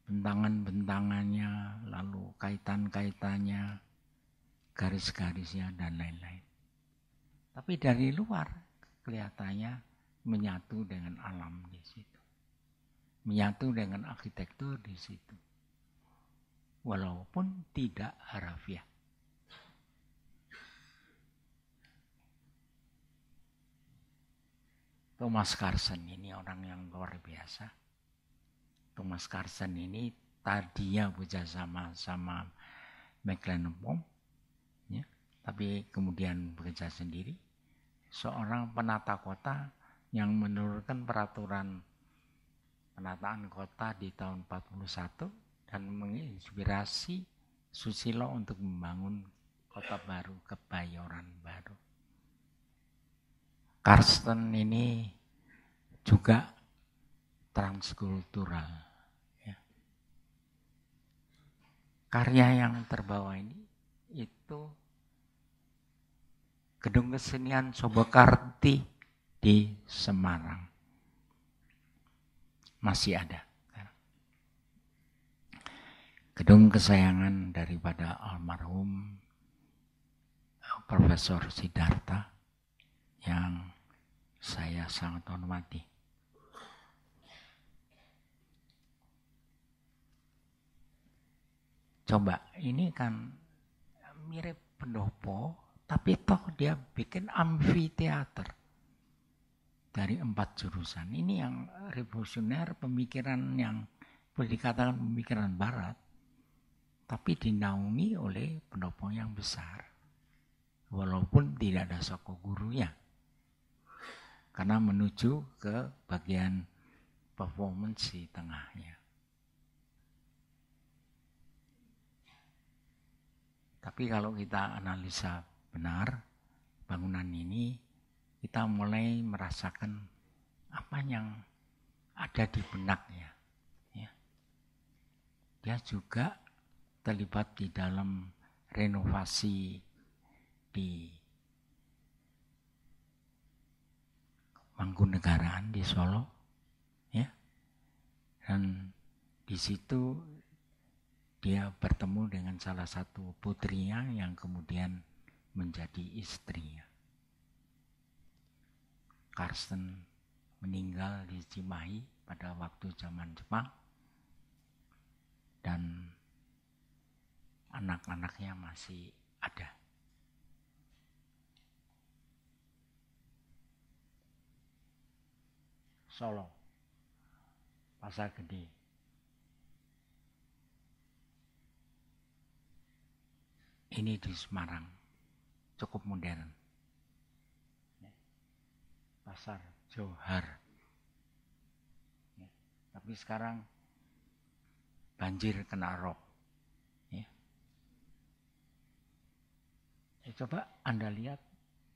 bentangan-bentangannya, lalu kaitan-kaitannya, garis-garisnya, dan lain-lain. Tapi dari luar kelihatannya menyatu dengan alam di situ. Menyatu dengan arsitektur di situ. Walaupun tidak harafiah. Thomas Carson ini orang yang luar biasa Thomas Carson ini tadinya bekerja sama sama Pom, ya, tapi kemudian bekerja sendiri. Seorang penata kota yang menurunkan peraturan penataan kota di tahun 41 dan menginspirasi Susilo untuk membangun kota baru, kebayoran baru. Karsten ini juga transkultural karya yang terbawa ini itu Gedung Kesenian Sobekarti di Semarang. Masih ada. Gedung kesayangan daripada almarhum eh, Profesor Sidarta yang saya sangat hormati. Coba, ini kan mirip pendopo, tapi toh dia bikin amfiteater dari empat jurusan. Ini yang revolusioner, pemikiran yang boleh dikatakan pemikiran barat, tapi dinaungi oleh pendopo yang besar. Walaupun tidak ada soko gurunya. Karena menuju ke bagian performance di tengahnya. Tapi kalau kita analisa benar bangunan ini, kita mulai merasakan apa yang ada di benaknya. Ya. Dia juga terlibat di dalam renovasi di Mangkunegaraan di Solo, ya. Dan di situ dia bertemu dengan salah satu putrinya yang kemudian menjadi istrinya. Karsten meninggal di Cimahi pada waktu zaman Jepang dan anak-anaknya masih ada. Solo, Pasar Gede, Ini di Semarang. Cukup modern. Ya. Pasar Johar. Ya. Tapi sekarang banjir kena rob. Ya. ya. Coba Anda lihat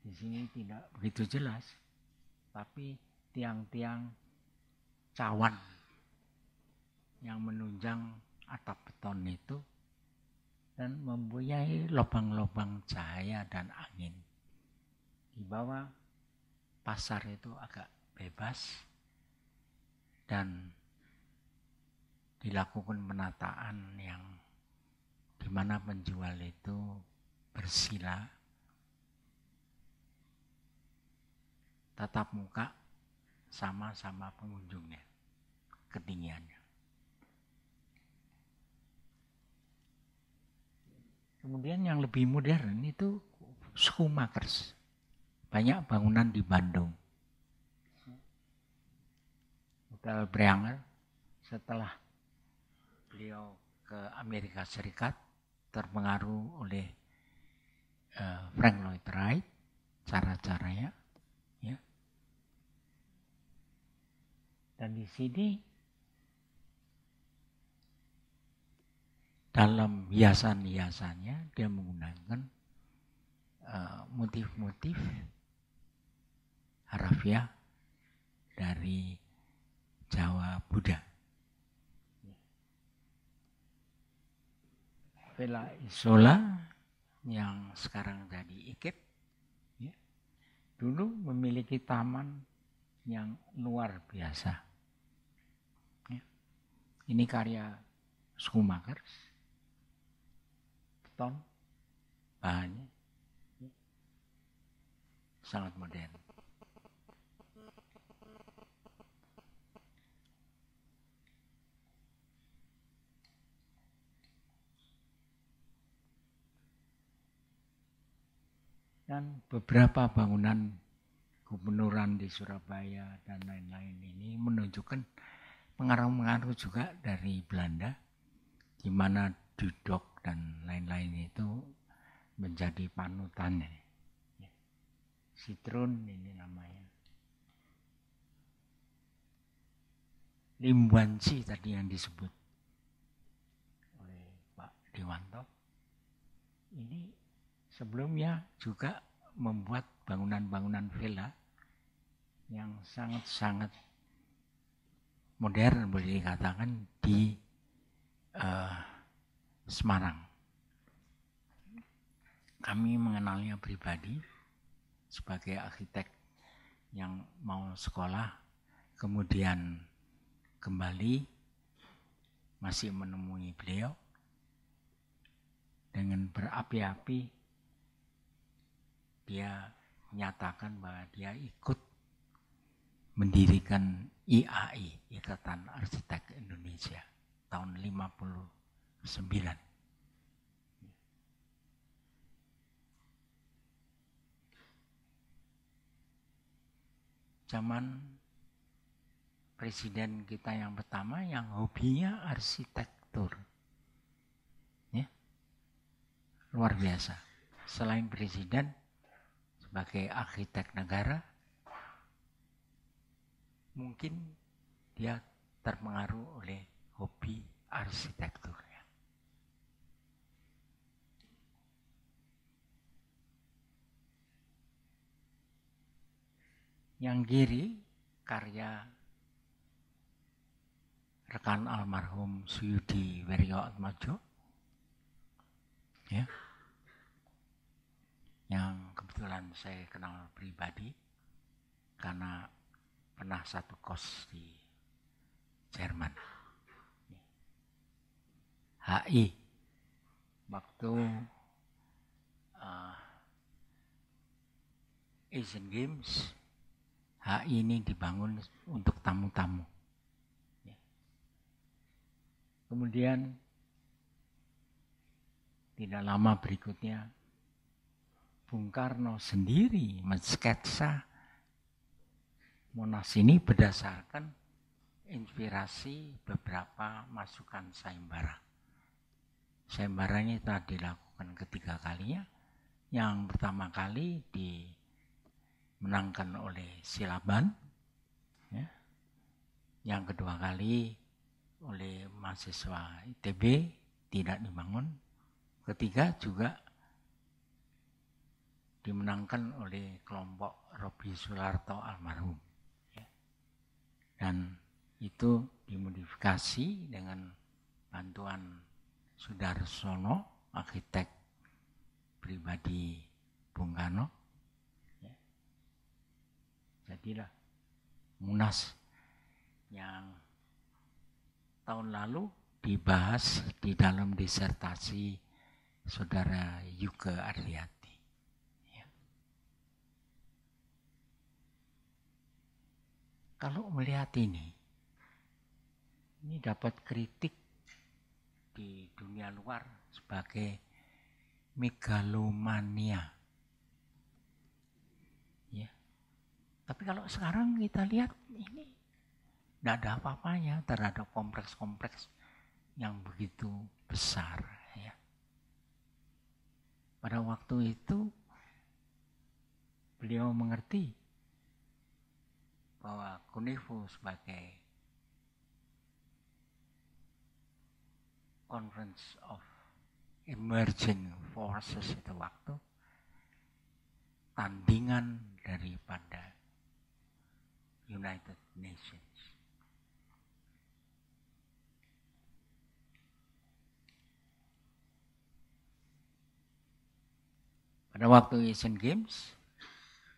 di sini tidak begitu jelas. Tapi tiang-tiang cawan yang menunjang atap beton itu dan mempunyai lubang-lubang cahaya dan angin. Di bawah pasar itu agak bebas dan dilakukan penataan yang di mana penjual itu bersila tatap muka sama-sama pengunjungnya ketinggiannya. Kemudian yang lebih modern itu Schumachers. Banyak bangunan di Bandung. Hotel Breanger setelah beliau ke Amerika Serikat terpengaruh oleh uh, Frank Lloyd Wright cara-caranya ya. Dan di sini dalam hiasan-hiasannya dia menggunakan motif eh, motif-motif harafiah dari Jawa Buddha. Vela Isola yang sekarang jadi Ikip ya, dulu memiliki taman yang luar biasa. Ya. Ini karya Schumacher banyak. Sangat modern. Dan beberapa bangunan gubernuran di Surabaya dan lain-lain ini menunjukkan pengaruh-pengaruh juga dari Belanda, di mana Dudok dan lain-lain itu menjadi panutannya. Sitrun ini namanya. Limbansi tadi yang disebut oleh Pak Dewanto. Ini sebelumnya juga membuat bangunan-bangunan villa yang sangat-sangat modern boleh dikatakan di uh, Semarang. Kami mengenalnya pribadi sebagai arsitek yang mau sekolah, kemudian kembali masih menemui beliau dengan berapi-api dia menyatakan bahwa dia ikut mendirikan IAI Ikatan Arsitek Indonesia tahun 50 Sembilan. Zaman presiden kita yang pertama yang hobinya arsitektur. Ya. Luar biasa. Selain presiden sebagai arsitek negara, mungkin dia terpengaruh oleh hobi arsitektur. yang kiri karya rekan almarhum Suyudi Weryo Atmajo ya yang kebetulan saya kenal pribadi karena pernah satu kos di Jerman HI waktu uh, Asian Games HI ini dibangun untuk tamu-tamu. Ya. Kemudian tidak lama berikutnya Bung Karno sendiri mensketsa Monas ini berdasarkan inspirasi beberapa masukan sayembara. Sayembaranya telah dilakukan ketiga kalinya. Yang pertama kali di dimenangkan oleh Silaban. Ya. Yang kedua kali oleh mahasiswa ITB tidak dibangun. Ketiga juga dimenangkan oleh kelompok Robi Sularto almarhum. Ya. Dan itu dimodifikasi dengan bantuan Sudarsono, arsitek pribadi Bung Karno jadilah munas yang tahun lalu dibahas di dalam disertasi saudara Yuka Ardiati. Ya. Kalau melihat ini, ini dapat kritik di dunia luar sebagai megalomania Tapi kalau sekarang kita lihat ini tidak ada apa-apanya terhadap kompleks-kompleks yang begitu besar. Ya. Pada waktu itu beliau mengerti bahwa Kunifu sebagai Conference of Emerging Forces itu waktu tandingan daripada United Nations. Pada waktu Asian Games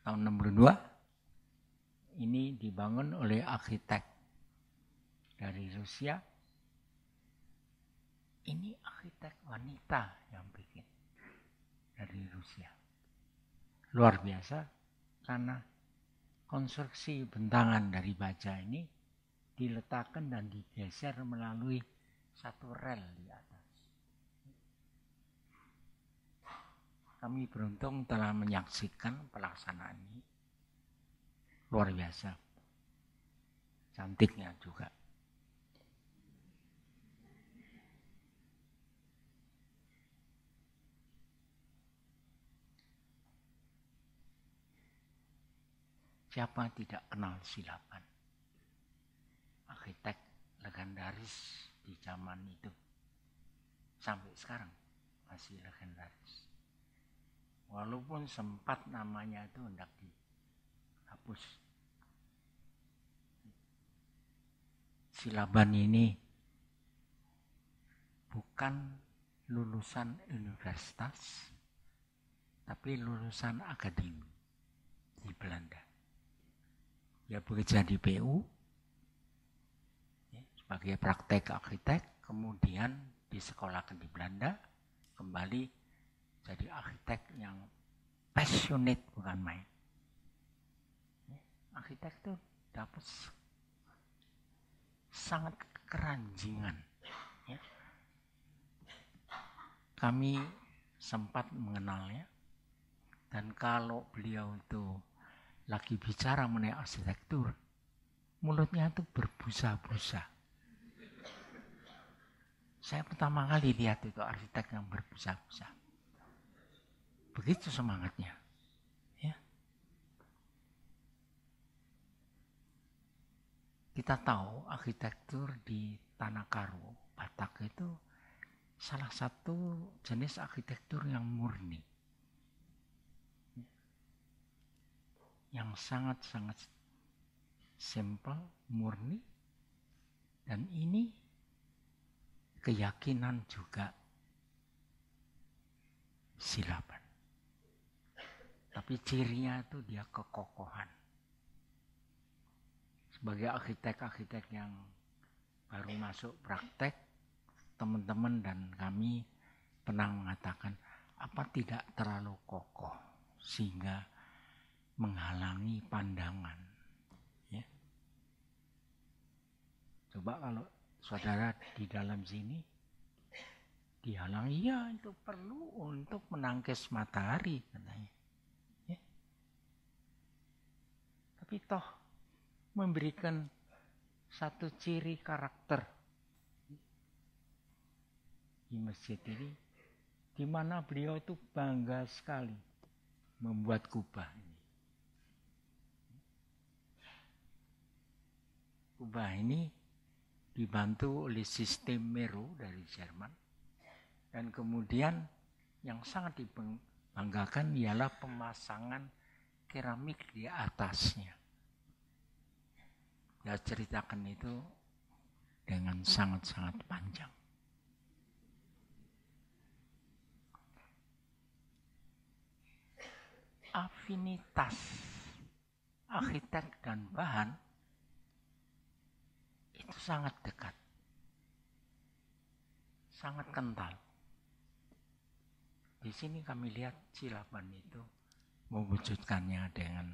tahun 62 ini dibangun oleh arsitek dari Rusia. Ini arsitek wanita yang bikin dari Rusia. Luar biasa karena konstruksi bentangan dari baja ini diletakkan dan digeser melalui satu rel di atas. Kami beruntung telah menyaksikan pelaksanaan ini. Luar biasa. Cantiknya juga. Siapa tidak kenal Silaban? Arsitek legendaris di zaman itu. Sampai sekarang masih legendaris. Walaupun sempat namanya itu hendak dihapus. Silaban ini bukan lulusan universitas, tapi lulusan akademi di Belanda dia ya, bekerja di PU ya, sebagai praktek arsitek, kemudian disekolahkan di Belanda, kembali jadi arsitek yang passionate bukan main. Ya, arsitek itu dapat sangat keranjingan. Ya. Kami sempat mengenalnya dan kalau beliau itu lagi bicara mengenai arsitektur, mulutnya itu berbusa-busa. Saya pertama kali lihat itu arsitek yang berbusa-busa. Begitu semangatnya. Ya. Kita tahu arsitektur di Tanah Karu Batak itu salah satu jenis arsitektur yang murni yang sangat-sangat simple, murni, dan ini keyakinan juga silaban. Tapi cirinya itu dia kekokohan. Sebagai arsitek-arsitek yang baru masuk praktek, teman-teman dan kami pernah mengatakan, apa tidak terlalu kokoh sehingga menghalangi pandangan. Ya. Coba kalau saudara di dalam sini dihalang iya itu perlu untuk menangkis matahari katanya. Ya. Tapi toh memberikan satu ciri karakter di masjid ini di mana beliau itu bangga sekali membuat kubahnya. Kuba ini dibantu oleh sistem meru dari Jerman. Dan kemudian yang sangat dibanggakan ialah pemasangan keramik di atasnya. Ya ceritakan itu dengan sangat-sangat panjang. Afinitas arsitek dan bahan itu sangat dekat. Sangat kental. Di sini kami lihat silapan itu mewujudkannya dengan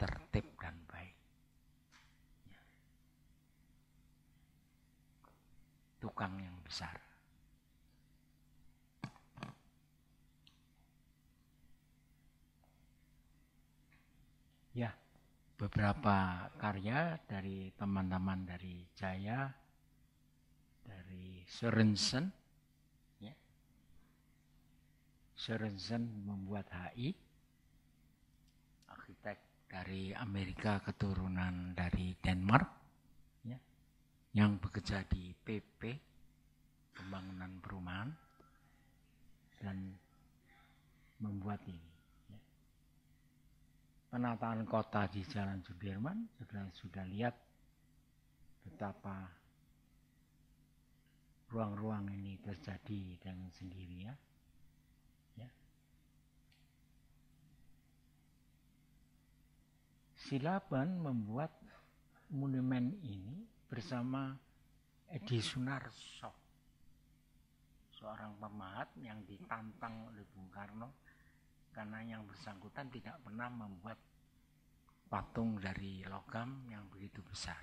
tertib dan baik. Tukang yang besar. Ya beberapa karya dari teman-teman dari Jaya, dari Sorensen. Ya. Sorensen membuat HI, arsitek dari Amerika keturunan dari Denmark, ya, yang bekerja di PP, pembangunan perumahan, dan membuat ini penataan kota di Jalan Sudirman, sudah sudah lihat betapa ruang-ruang ini terjadi dengan sendiri ya. ya. Silaban membuat monumen ini bersama Edi Sunarso, seorang pemahat yang ditantang oleh Bung Karno karena yang bersangkutan tidak pernah membuat patung dari logam yang begitu besar.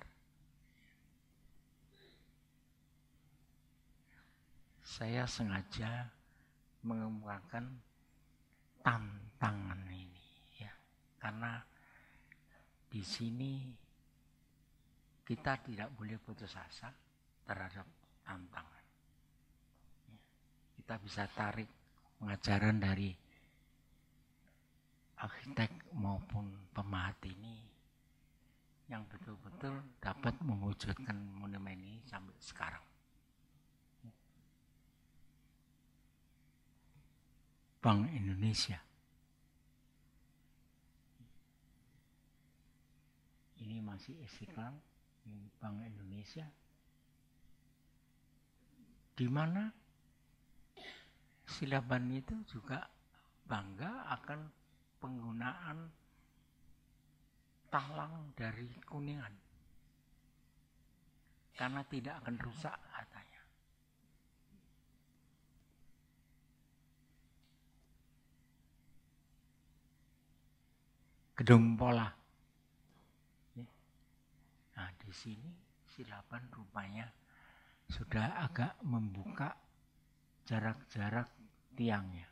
Saya sengaja mengemukakan tantangan ini ya karena di sini kita tidak boleh putus asa terhadap tantangan ya. kita bisa tarik pengajaran dari arsitek maupun pemahat ini yang betul-betul dapat mewujudkan monumen ini sampai sekarang. Bank Indonesia. Ini masih Istiqlal, Bank Indonesia. Di mana Silaban itu juga bangga akan penggunaan talang dari kuningan karena tidak akan rusak katanya. Gedung pola. Ya. Nah, di sini silapan rupanya sudah agak membuka jarak-jarak tiangnya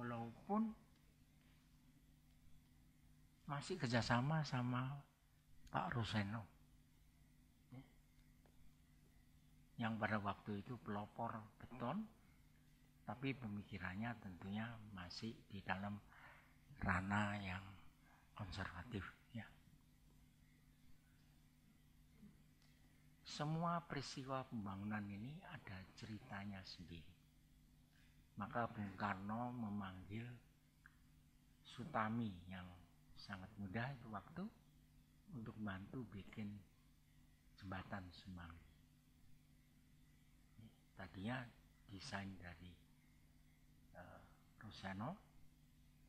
walaupun masih kerjasama sama Pak Ruseno yang pada waktu itu pelopor beton tapi pemikirannya tentunya masih di dalam ranah yang konservatif ya. Semua peristiwa pembangunan ini ada ceritanya sendiri. Maka Bung Karno memanggil Sutami yang sangat muda itu waktu untuk bantu bikin jembatan Semanggi. Tadinya desain dari uh, eh, Rosano,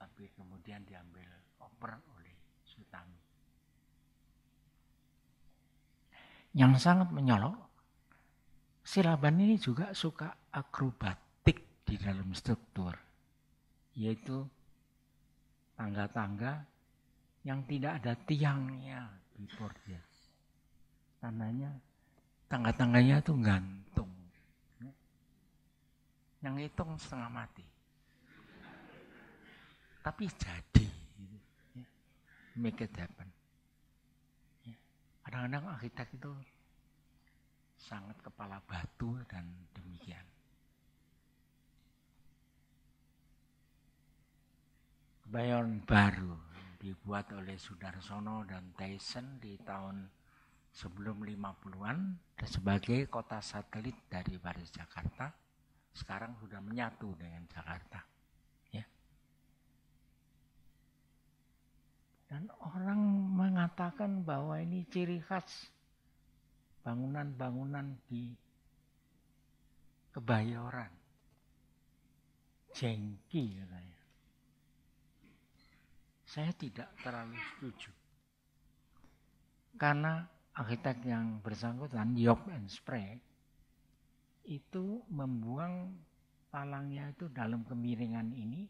tapi kemudian diambil oper oleh Sutami. Yang sangat menyolok, Silaban ini juga suka akrobat di dalam struktur, yaitu tangga-tangga yang tidak ada tiangnya di Pordia. tandanya tangga-tangganya itu gantung. Yang itu setengah mati. Tapi jadi. Make it happen. Kadang-kadang arsitek itu sangat kepala batu dan demikian. Bayon baru dibuat oleh Sudarsono dan Tyson di tahun sebelum 50-an sebagai kota satelit dari Paris Jakarta sekarang sudah menyatu dengan Jakarta ya dan orang mengatakan bahwa ini ciri khas bangunan-bangunan di Kebayoran jengki katanya saya tidak terlalu setuju. Karena arsitek yang bersangkutan, York and Spray itu membuang palangnya itu dalam kemiringan ini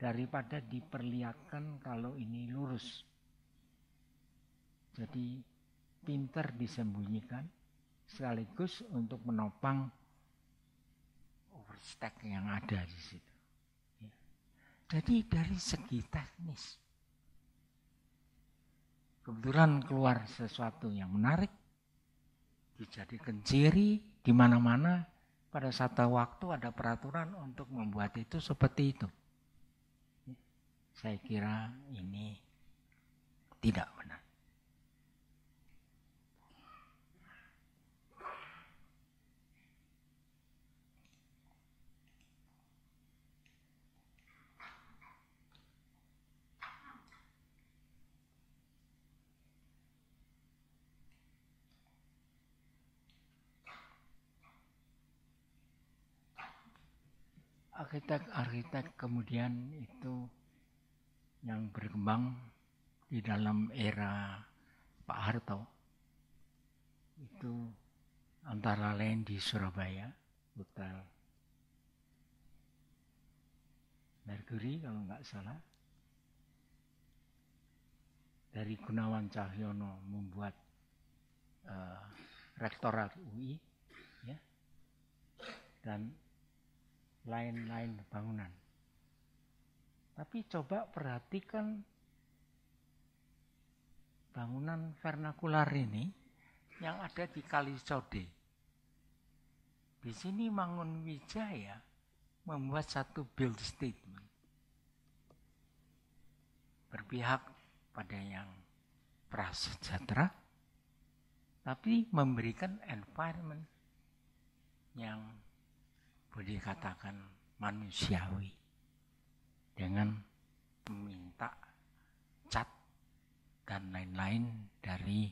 daripada diperlihatkan kalau ini lurus. Jadi pinter disembunyikan sekaligus untuk menopang overstack yang ada di situ. Ya. Jadi dari segi teknis kebetulan keluar sesuatu yang menarik, dijadikan ciri di mana-mana pada satu waktu ada peraturan untuk membuat itu seperti itu. Saya kira ini tidak benar. arsitek-arsitek kemudian itu yang berkembang di dalam era Pak Harto itu antara lain di Surabaya Hotel Mercury kalau nggak salah dari Gunawan Cahyono membuat uh, rektorat UI ya dan lain-lain bangunan. Tapi coba perhatikan bangunan vernakular ini yang ada di Kalisode. Di sini Mangun Wijaya membuat satu build statement berpihak pada yang prasejahtera tapi memberikan environment yang boleh dikatakan manusiawi dengan meminta cat dan lain-lain dari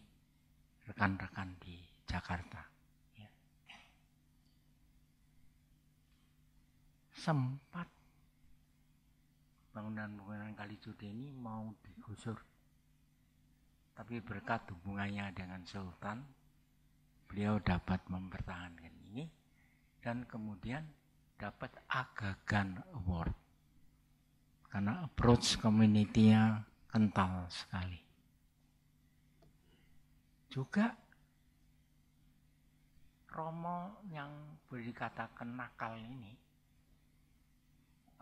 rekan-rekan di Jakarta. Ya. Sempat bangunan-bangunan Kalijodo ini mau digusur. Tapi berkat hubungannya dengan Sultan, beliau dapat mempertahankan ini dan kemudian dapat Agagan Award karena approach community-nya kental sekali. Juga Romo yang boleh dikatakan nakal ini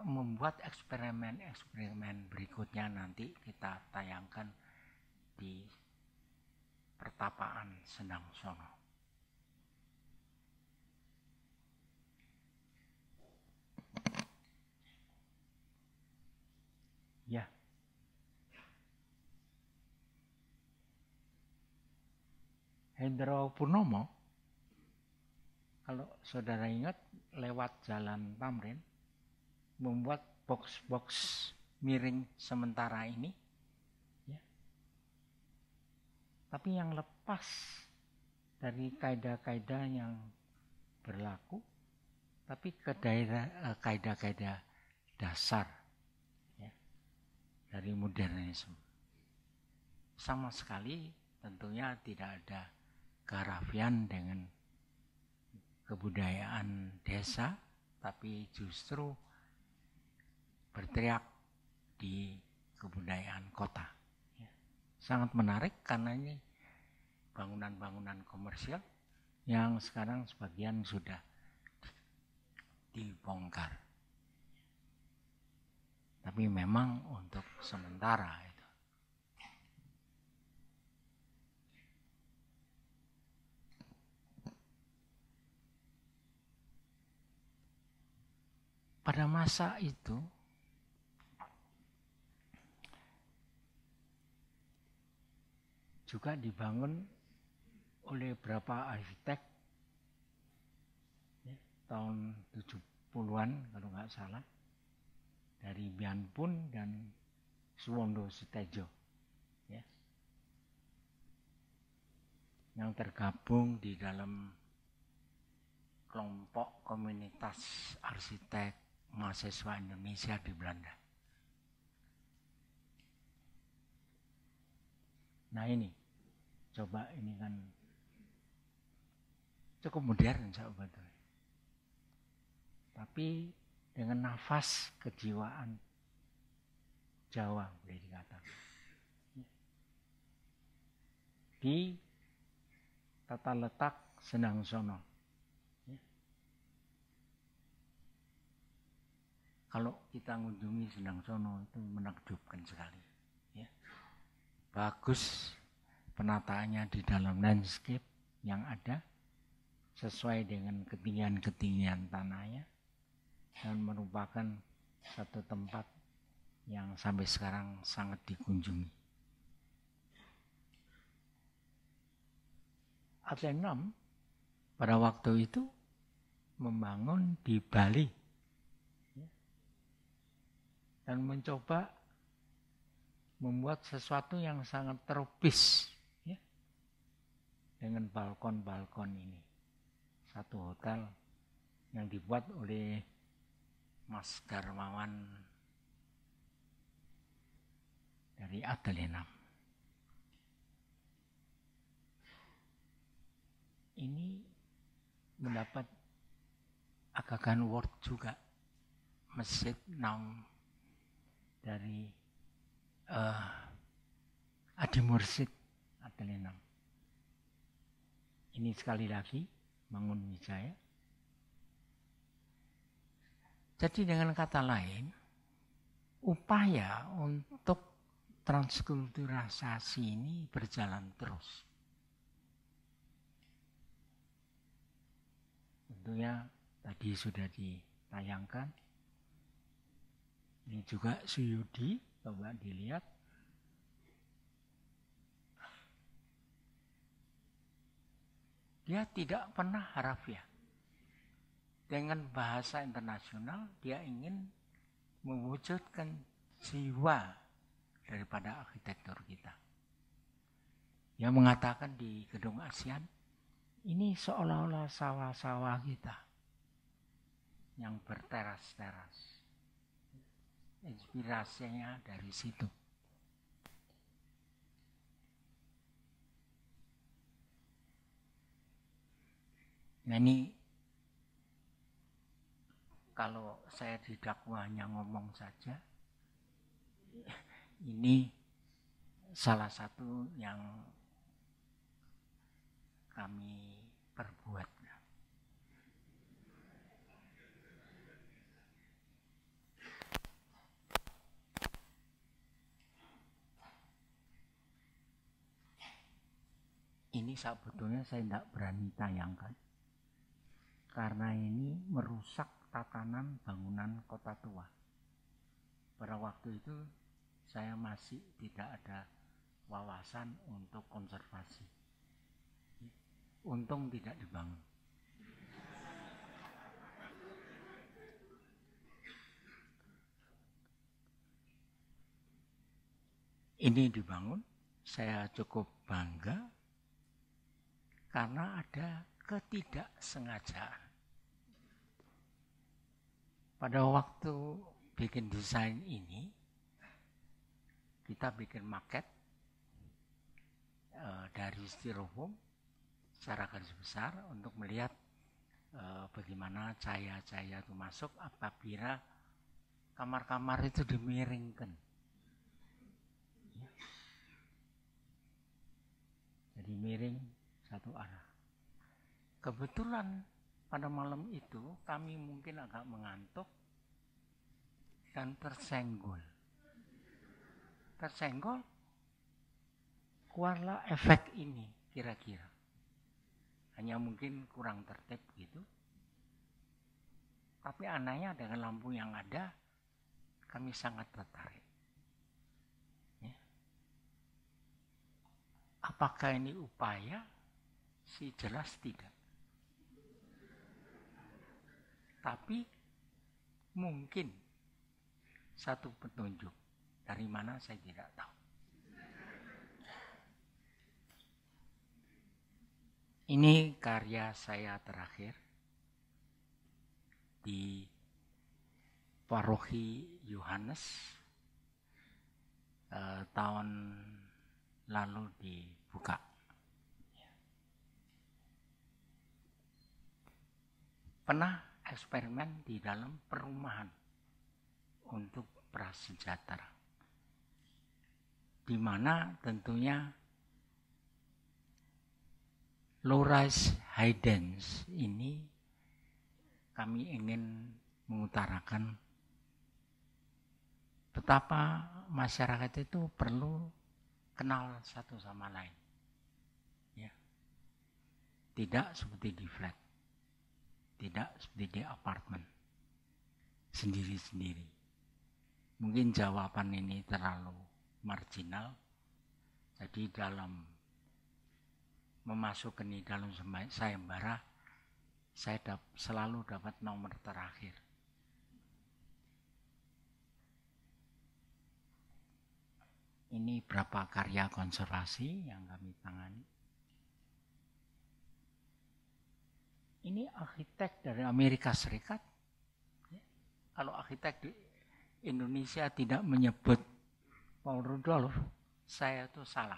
membuat eksperimen-eksperimen berikutnya nanti kita tayangkan di pertapaan Senang Sono. Ya. Hendro Purnomo, kalau saudara ingat lewat jalan Tamrin, membuat box-box miring sementara ini. Ya. Tapi yang lepas dari kaidah-kaidah yang berlaku, tapi ke daerah eh, kaidah-kaidah dasar dari modernisme. Sama sekali tentunya tidak ada karafian dengan kebudayaan desa, tapi justru berteriak di kebudayaan kota. Ya. Sangat menarik karena ini bangunan-bangunan komersial yang sekarang sebagian sudah dibongkar tapi memang untuk sementara itu. Pada masa itu juga dibangun oleh beberapa arsitek ya, tahun 70-an kalau nggak salah dari Bianpun dan Suwondo Sutejo ya. yang tergabung di dalam kelompok komunitas arsitek mahasiswa Indonesia di Belanda. Nah ini, coba ini kan cukup modern sahabat. Tapi dengan nafas kejiwaan Jawa boleh dikatakan. Di tata letak Senang Sono. Kalau kita mengunjungi Senang Sono itu menakjubkan sekali. Ya. Bagus penataannya di dalam landscape yang ada sesuai dengan ketinggian-ketinggian tanahnya dan merupakan satu tempat yang sampai sekarang sangat dikunjungi. Atenam pada waktu itu membangun di Bali dan mencoba membuat sesuatu yang sangat tropis ya, dengan balkon-balkon ini. Satu hotel yang dibuat oleh Mas Darmawan dari Atelena, Ini mendapat Agakan word juga Masjid Naum dari uh, Adi Mursid Adelina. Ini sekali lagi bangun Wijaya jadi dengan kata lain, upaya untuk transkulturasi ini berjalan terus. Tentunya tadi sudah ditayangkan. Ini juga Suyudi, coba dilihat. Dia tidak pernah harafiah dengan bahasa internasional dia ingin mewujudkan jiwa daripada arsitektur kita. Dia mengatakan di gedung ASEAN, ini seolah-olah sawah-sawah kita yang berteras-teras. Inspirasinya dari situ. Nah ini kalau saya didakwa hanya ngomong saja ini salah satu yang kami perbuat ini sebetulnya saya tidak berani tayangkan karena ini merusak tatanan bangunan kota tua. Pada waktu itu saya masih tidak ada wawasan untuk konservasi. Untung tidak dibangun. Ini dibangun, saya cukup bangga karena ada ketidaksengajaan. Pada waktu bikin desain ini, kita bikin maket uh, dari styrofoam secara garis besar untuk melihat uh, bagaimana cahaya-cahaya itu masuk apabila kamar-kamar itu dimiringkan. Jadi miring satu arah. Kebetulan pada malam itu kami mungkin agak mengantuk dan tersenggol. Tersenggol, keluarlah efek ini kira-kira. Hanya mungkin kurang tertib gitu. Tapi anehnya dengan lampu yang ada, kami sangat tertarik. Ya. Apakah ini upaya? Si jelas tidak tapi mungkin satu petunjuk dari mana saya tidak tahu. Ini karya saya terakhir di Paroki Yohanes eh, tahun lalu dibuka. Pernah eksperimen di dalam perumahan untuk prasejahtera. Di mana tentunya low-rise high dance ini kami ingin mengutarakan betapa masyarakat itu perlu kenal satu sama lain. Ya. Tidak seperti di flat tidak seperti di apartemen sendiri-sendiri. Mungkin jawaban ini terlalu marginal. Jadi dalam memasukkan di dalam sayembara, saya dap, selalu dapat nomor terakhir. Ini berapa karya konservasi yang kami tangani? Ini arsitek dari Amerika Serikat. Ya. Kalau arsitek di Indonesia tidak menyebut Paul Rudolf, saya itu salah.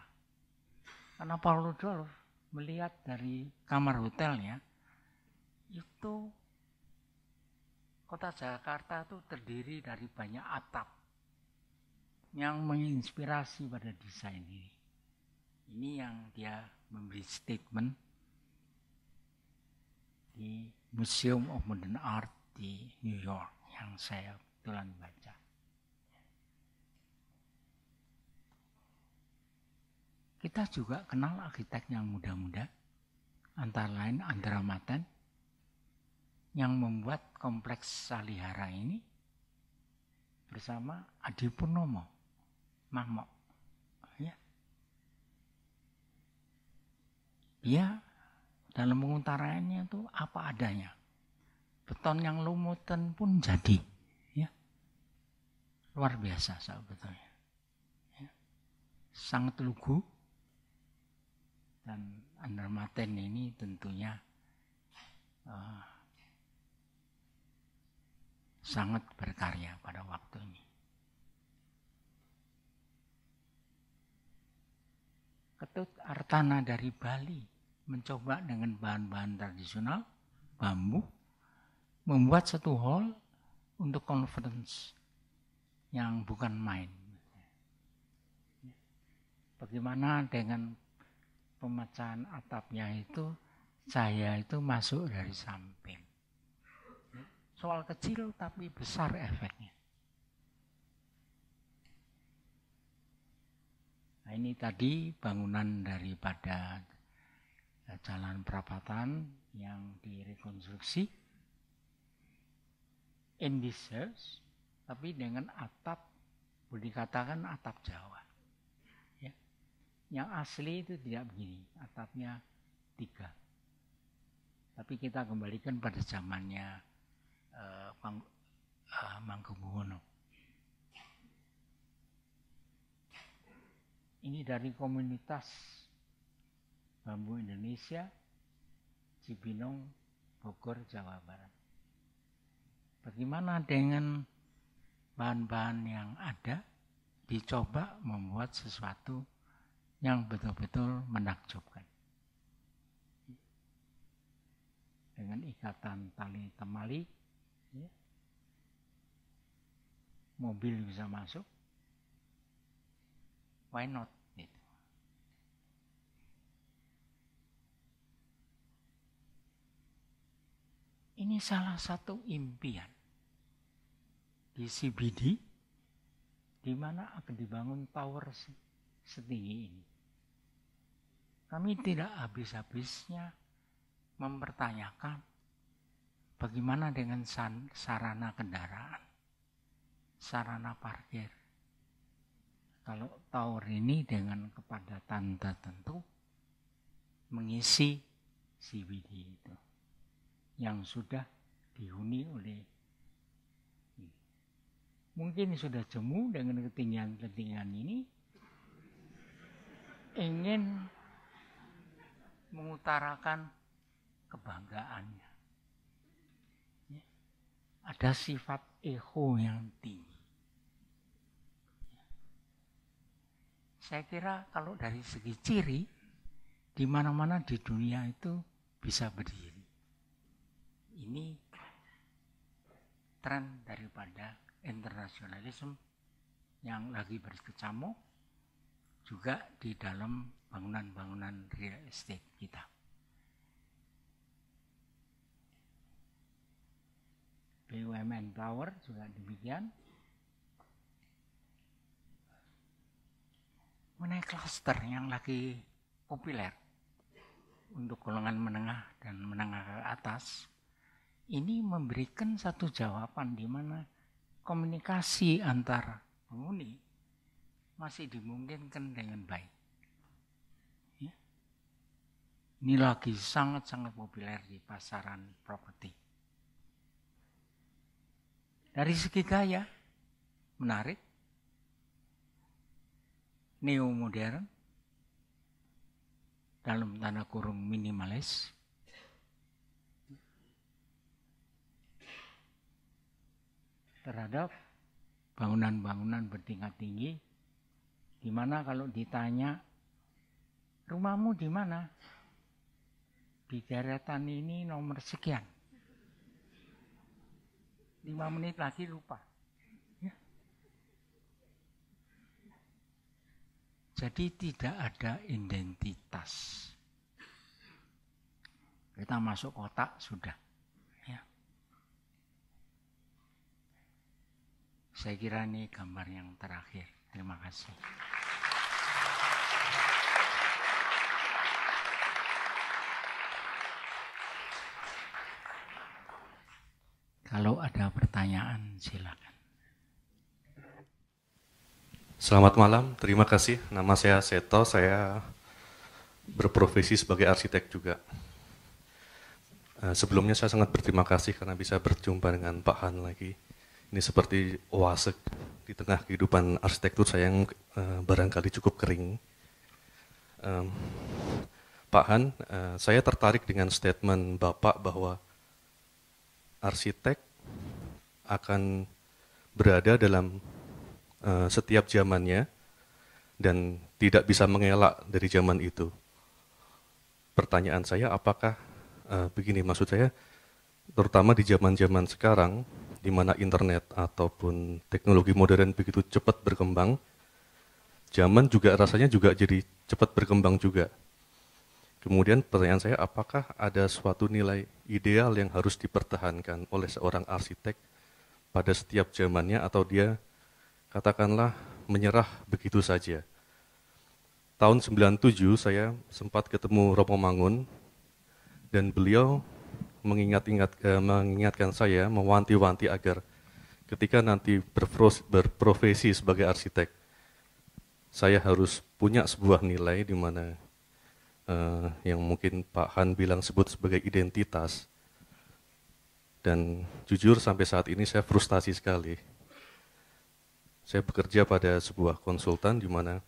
Karena Paul Rudolf melihat dari kamar hotelnya, itu kota Jakarta itu terdiri dari banyak atap yang menginspirasi pada desain ini. Ini yang dia memberi statement di Museum of Modern Art di New York yang saya kebetulan baca. Kita juga kenal arsitek yang muda-muda, antara lain Andra Matan, yang membuat kompleks Salihara ini bersama Adi Purnomo, Mamok. Ya. Dia dalam pengutaraannya itu apa adanya. Beton yang lumutan pun jadi. Ya. Luar biasa sahabat Ya. Sangat lugu. Dan Andermaten ini tentunya uh, sangat berkarya pada waktunya. Ketut Artana dari Bali mencoba dengan bahan-bahan tradisional, bambu, membuat satu hall untuk conference yang bukan main. Bagaimana dengan pemecahan atapnya itu saya itu masuk dari samping. Soal kecil tapi besar efeknya. Nah ini tadi bangunan daripada jalan perapatan yang direkonstruksi indices tapi dengan atap boleh dikatakan atap Jawa ya yang asli itu tidak begini atapnya tiga tapi kita kembalikan pada zamannya uh, eh, uh, eh, Mangkubuwono ini dari komunitas Bambu Indonesia, Cibinong, Bogor, Jawa Barat. Bagaimana dengan bahan-bahan yang ada dicoba membuat sesuatu yang betul-betul menakjubkan. Dengan ikatan tali temali, ya. mobil bisa masuk. Why not? Ini salah satu impian di CBD di mana akan dibangun tower setinggi ini. Kami tidak habis-habisnya mempertanyakan bagaimana dengan sarana kendaraan, sarana parkir. Kalau tower ini dengan kepadatan tertentu mengisi CBD itu yang sudah dihuni oleh mungkin sudah jemu dengan ketinggian-ketinggian ini ingin mengutarakan kebanggaannya ya. ada sifat ego yang tinggi saya kira kalau dari segi ciri di mana-mana di dunia itu bisa berdiri ini tren daripada internasionalisme yang lagi berkecamuk juga di dalam bangunan-bangunan real estate kita. BUMN Power juga demikian. Mengenai cluster yang lagi populer untuk golongan menengah dan menengah ke atas, ini memberikan satu jawaban di mana komunikasi antara penghuni masih dimungkinkan dengan baik. Ya. Ini lagi sangat-sangat populer di pasaran properti. Dari segi gaya, menarik, neo modern, dalam tanda kurung minimalis, terhadap bangunan-bangunan bertingkat tinggi. Dimana kalau ditanya, rumahmu di mana? Di deretan ini nomor sekian. Lima menit lagi lupa. Ya. Jadi tidak ada identitas. Kita masuk kotak sudah. Saya kira ini gambar yang terakhir. Terima kasih. Kalau ada pertanyaan silakan. Selamat malam, terima kasih. Nama saya Seto, saya berprofesi sebagai arsitek juga. Eh, sebelumnya saya sangat berterima kasih karena bisa berjumpa dengan Pak Han lagi. Ini seperti oase di tengah kehidupan arsitektur saya yang uh, barangkali cukup kering. Um, Pak Han, uh, saya tertarik dengan statement Bapak bahwa arsitek akan berada dalam uh, setiap zamannya dan tidak bisa mengelak dari zaman itu. Pertanyaan saya, apakah uh, begini maksud saya, terutama di zaman-zaman sekarang, di mana internet ataupun teknologi modern begitu cepat berkembang, zaman juga rasanya juga jadi cepat berkembang juga. Kemudian pertanyaan saya, apakah ada suatu nilai ideal yang harus dipertahankan oleh seorang arsitek pada setiap zamannya atau dia katakanlah menyerah begitu saja? Tahun 97 saya sempat ketemu Romo Mangun dan beliau mengingat-ingat eh, mengingatkan saya mewanti-wanti agar ketika nanti berprofesi sebagai arsitek saya harus punya sebuah nilai di mana eh, yang mungkin Pak Han bilang sebut sebagai identitas dan jujur sampai saat ini saya frustasi sekali. Saya bekerja pada sebuah konsultan di mana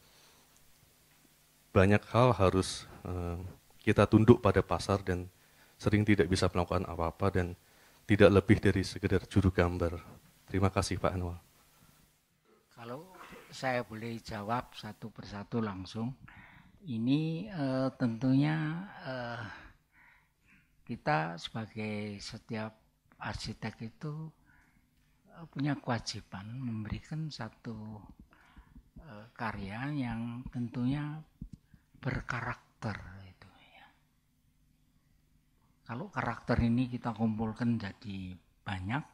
banyak hal harus eh, kita tunduk pada pasar dan sering tidak bisa melakukan apa-apa dan tidak lebih dari sekedar juru gambar. Terima kasih Pak Anwar. Kalau saya boleh jawab satu persatu langsung, ini eh, tentunya eh, kita sebagai setiap arsitek itu eh, punya kewajiban memberikan satu karya yang tentunya berkarakter kalau karakter ini kita kumpulkan jadi banyak,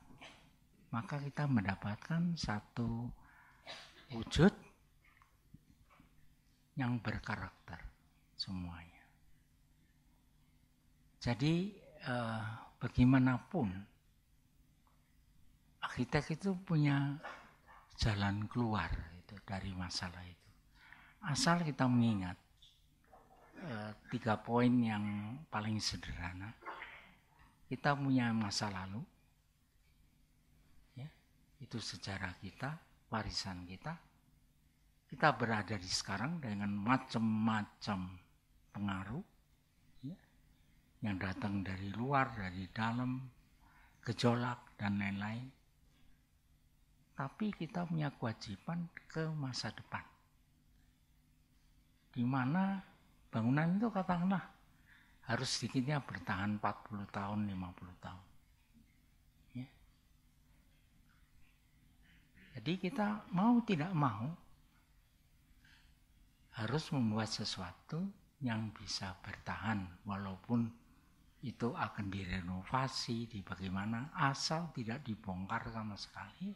maka kita mendapatkan satu wujud yang berkarakter semuanya. Jadi eh, bagaimanapun arsitek itu punya jalan keluar itu dari masalah itu. Asal kita mengingat eh, tiga poin yang paling sederhana kita punya masa lalu, ya, itu sejarah kita, warisan kita. Kita berada di sekarang dengan macam-macam pengaruh ya, yang datang dari luar, dari dalam, gejolak, dan lain-lain. Tapi kita punya kewajiban ke masa depan. Di mana bangunan itu katakanlah harus sedikitnya bertahan 40 tahun, 50 tahun. Ya. Jadi kita mau tidak mau harus membuat sesuatu yang bisa bertahan walaupun itu akan direnovasi, di bagaimana asal tidak dibongkar sama sekali,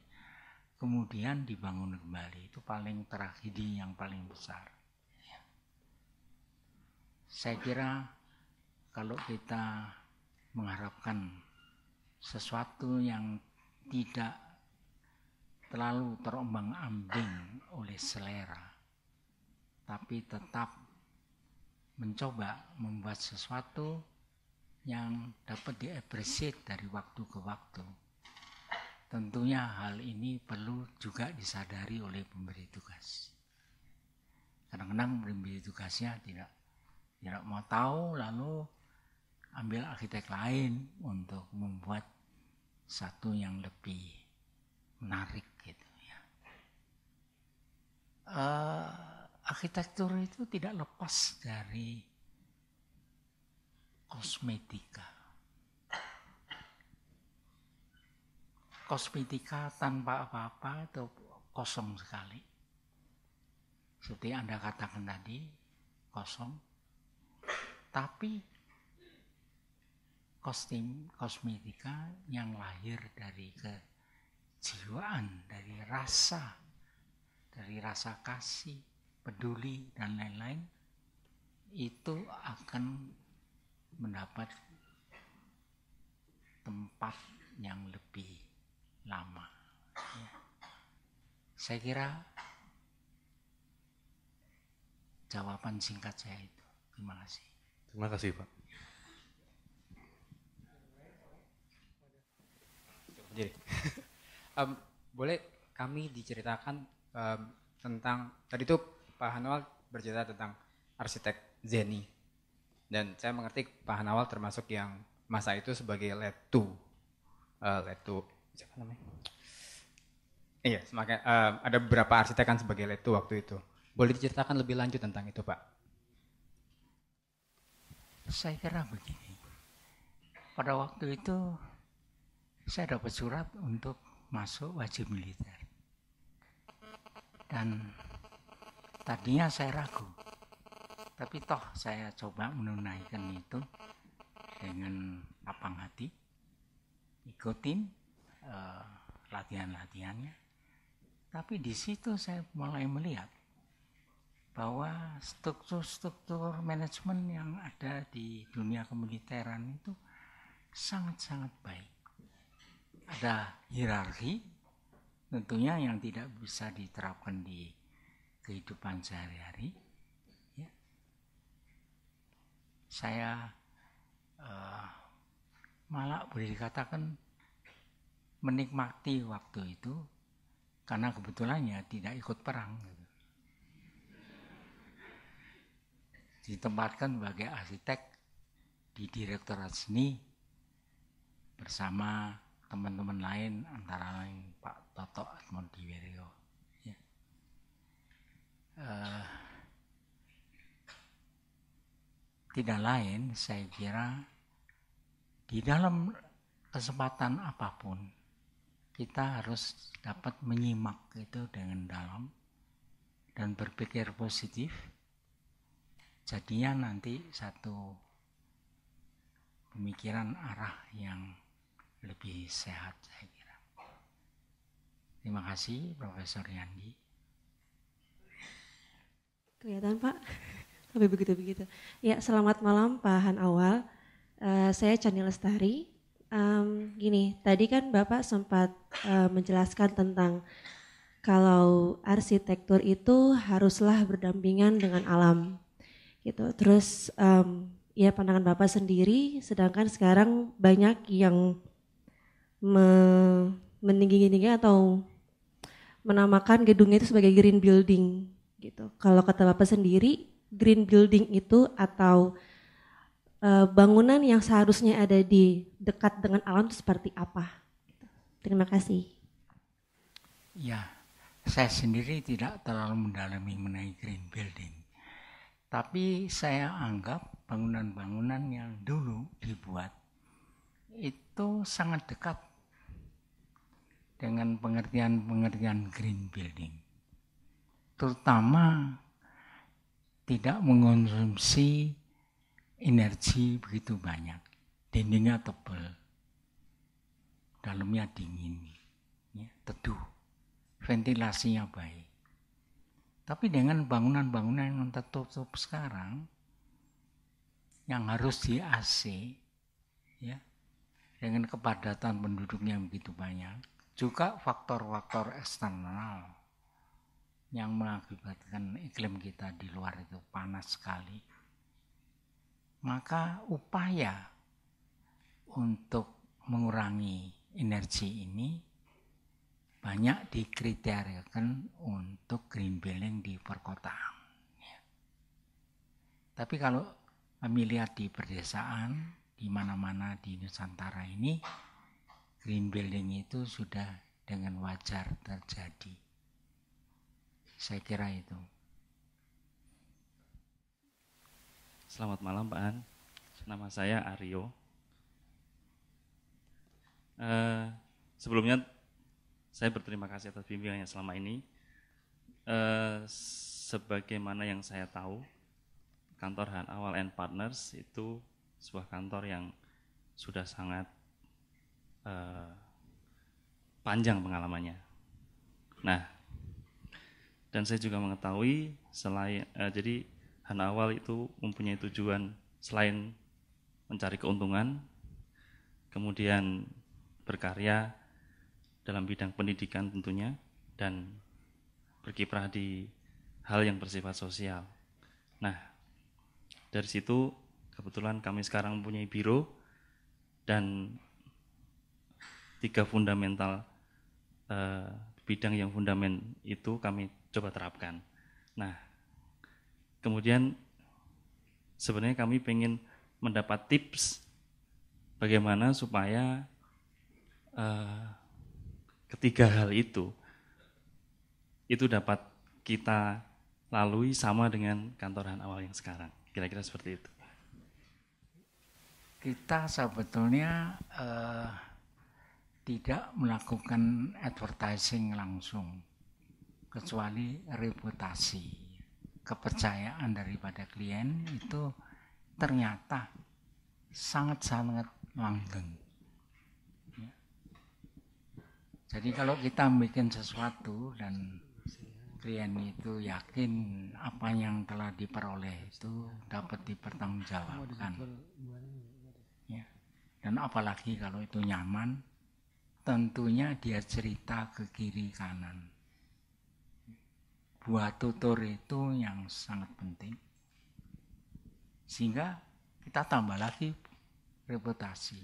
kemudian dibangun kembali. Itu paling tragedi yang paling besar. Ya. Saya kira kalau kita mengharapkan sesuatu yang tidak terlalu terombang-ambing oleh selera, tapi tetap mencoba membuat sesuatu yang dapat diapresiasi dari waktu ke waktu. Tentunya hal ini perlu juga disadari oleh pemberi tugas. Kadang-kadang pemberi tugasnya tidak tidak mau tahu lalu ambil arsitek lain untuk membuat satu yang lebih menarik gitu ya. Uh, arsitektur itu tidak lepas dari kosmetika. Kosmetika tanpa apa-apa itu kosong sekali. Seperti Anda katakan tadi, kosong. Tapi kostum kosmetika yang lahir dari kejiwaan, dari rasa, dari rasa kasih, peduli dan lain-lain itu akan mendapat tempat yang lebih lama. Ya. Saya kira jawaban singkat saya itu. Terima kasih. Terima kasih Pak. sendiri. um, boleh kami diceritakan um, tentang tadi itu Pak Hanwal bercerita tentang arsitek Zeni dan saya mengerti Pak Hanwal termasuk yang masa itu sebagai letu uh, eh, letu siapa namanya? Iya, semakin uh, ada beberapa arsitek kan sebagai letu waktu itu. Boleh diceritakan lebih lanjut tentang itu, Pak? Saya kira begini. Pada waktu itu saya dapat surat untuk masuk wajib militer. Dan tadinya saya ragu, tapi toh saya coba menunaikan itu dengan lapang hati, ikutin uh, latihan-latihannya. Tapi di situ saya mulai melihat bahwa struktur-struktur manajemen yang ada di dunia kemiliteran itu sangat-sangat baik ada hierarki tentunya yang tidak bisa diterapkan di kehidupan sehari-hari ya. saya uh, malah boleh dikatakan menikmati waktu itu karena kebetulannya tidak ikut perang gitu. ditempatkan sebagai arsitek di Direktorat Seni bersama teman-teman lain antara lain Pak Toto Atmodiwirio ya. uh, tidak lain saya kira di dalam kesempatan apapun kita harus dapat menyimak itu dengan dalam dan berpikir positif jadinya nanti satu pemikiran arah yang lebih sehat saya kira. Terima kasih Profesor Yandi. Kelihatan Pak, tapi begitu-begitu. Ya selamat malam Pak Han Awal, uh, saya Chani Lestari. Um, gini, tadi kan Bapak sempat uh, menjelaskan tentang kalau arsitektur itu haruslah berdampingan dengan alam gitu. Terus um, ya pandangan Bapak sendiri, sedangkan sekarang banyak yang me meninggi ninggi atau menamakan gedungnya itu sebagai green building gitu. Kalau kata Bapak sendiri, green building itu atau uh, bangunan yang seharusnya ada di dekat dengan alam itu seperti apa? Terima kasih. Ya, saya sendiri tidak terlalu mendalami mengenai green building. Tapi saya anggap bangunan-bangunan yang dulu dibuat itu sangat dekat dengan pengertian-pengertian green building. Terutama tidak mengonsumsi energi begitu banyak. Dindingnya tebal, dalamnya dingin, ya, teduh, ventilasinya baik. Tapi dengan bangunan-bangunan yang tertutup sekarang, yang harus di AC, ya, dengan kepadatan penduduknya begitu banyak, juga faktor-faktor eksternal yang mengakibatkan iklim kita di luar itu panas sekali, maka upaya untuk mengurangi energi ini banyak dikriteriakan untuk green building di perkotaan. Ya. Tapi kalau kami lihat di perdesaan, di mana-mana di Nusantara ini, green building itu sudah dengan wajar terjadi. Saya kira itu. Selamat malam Pak An, nama saya Aryo. Uh, sebelumnya saya berterima kasih atas bimbingannya selama ini. Uh, sebagaimana yang saya tahu, kantor Han Awal and Partners itu sebuah kantor yang sudah sangat Eh, panjang pengalamannya. Nah, dan saya juga mengetahui selain uh, jadi Hana awal itu mempunyai tujuan selain mencari keuntungan, kemudian berkarya dalam bidang pendidikan tentunya dan berkiprah di hal yang bersifat sosial. Nah, dari situ kebetulan kami sekarang mempunyai biro dan tiga fundamental uh, bidang yang fundament itu kami coba terapkan. Nah, kemudian sebenarnya kami ingin mendapat tips bagaimana supaya uh, ketiga hal itu itu dapat kita lalui sama dengan kantoran awal yang sekarang kira-kira seperti itu kita sebetulnya uh, tidak melakukan advertising langsung kecuali reputasi kepercayaan daripada klien itu ternyata sangat-sangat langgeng ya. jadi kalau kita bikin sesuatu dan klien itu yakin apa yang telah diperoleh itu dapat dipertanggungjawabkan ya. dan apalagi kalau itu nyaman tentunya dia cerita ke kiri kanan. Buat tutur itu yang sangat penting. Sehingga kita tambah lagi reputasi.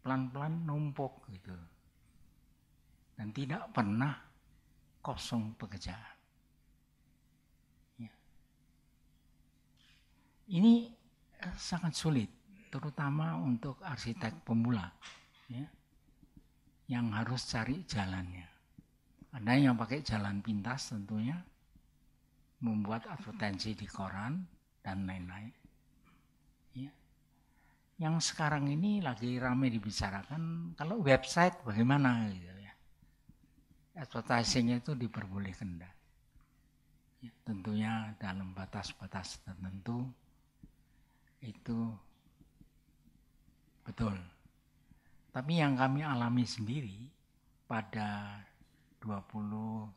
Pelan-pelan numpuk gitu. Dan tidak pernah kosong pekerjaan. Ya. Ini eh, sangat sulit, terutama untuk arsitek pemula. Ya yang harus cari jalannya. Ada yang pakai jalan pintas tentunya, membuat advertensi di koran, dan lain-lain. Ya. Yang sekarang ini lagi ramai dibicarakan, kalau website bagaimana gitu ya. Advertising itu diperbolehkan. Ya, tentunya dalam batas-batas tertentu itu betul tapi yang kami alami sendiri pada 20-30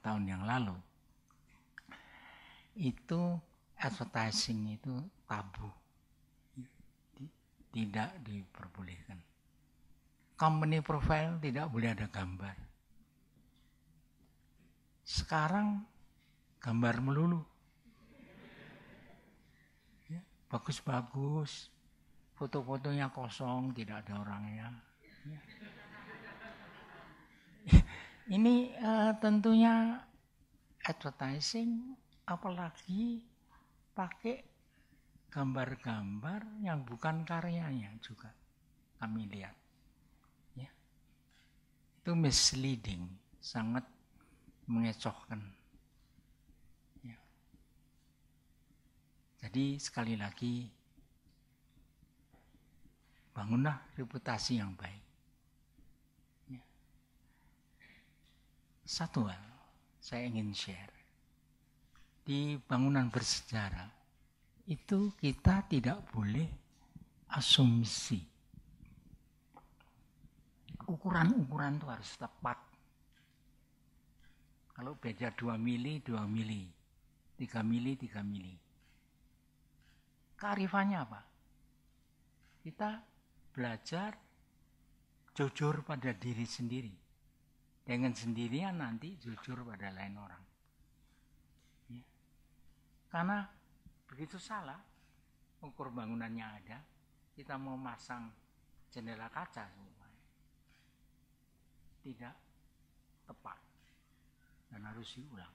tahun yang lalu itu advertising itu tabu tidak diperbolehkan company profile tidak boleh ada gambar sekarang gambar melulu ya, bagus-bagus foto-fotonya kosong, tidak ada orangnya. Ya. Ini uh, tentunya advertising, apalagi pakai gambar-gambar yang bukan karyanya juga kami lihat. Ya. Itu misleading, sangat mengecohkan. Ya. Jadi sekali lagi bangunlah reputasi yang baik. Ya. Satu hal saya ingin share. Di bangunan bersejarah itu kita tidak boleh asumsi. Ukuran-ukuran itu harus tepat. Kalau beda 2 mili, 2 mili. 3 mili, 3 mili. Kearifannya apa? Kita belajar jujur pada diri sendiri. Dengan sendirian nanti jujur pada lain orang. Ya. Karena begitu salah, ukur bangunannya ada, kita mau masang jendela kaca semua. Tidak tepat. Dan harus diulang.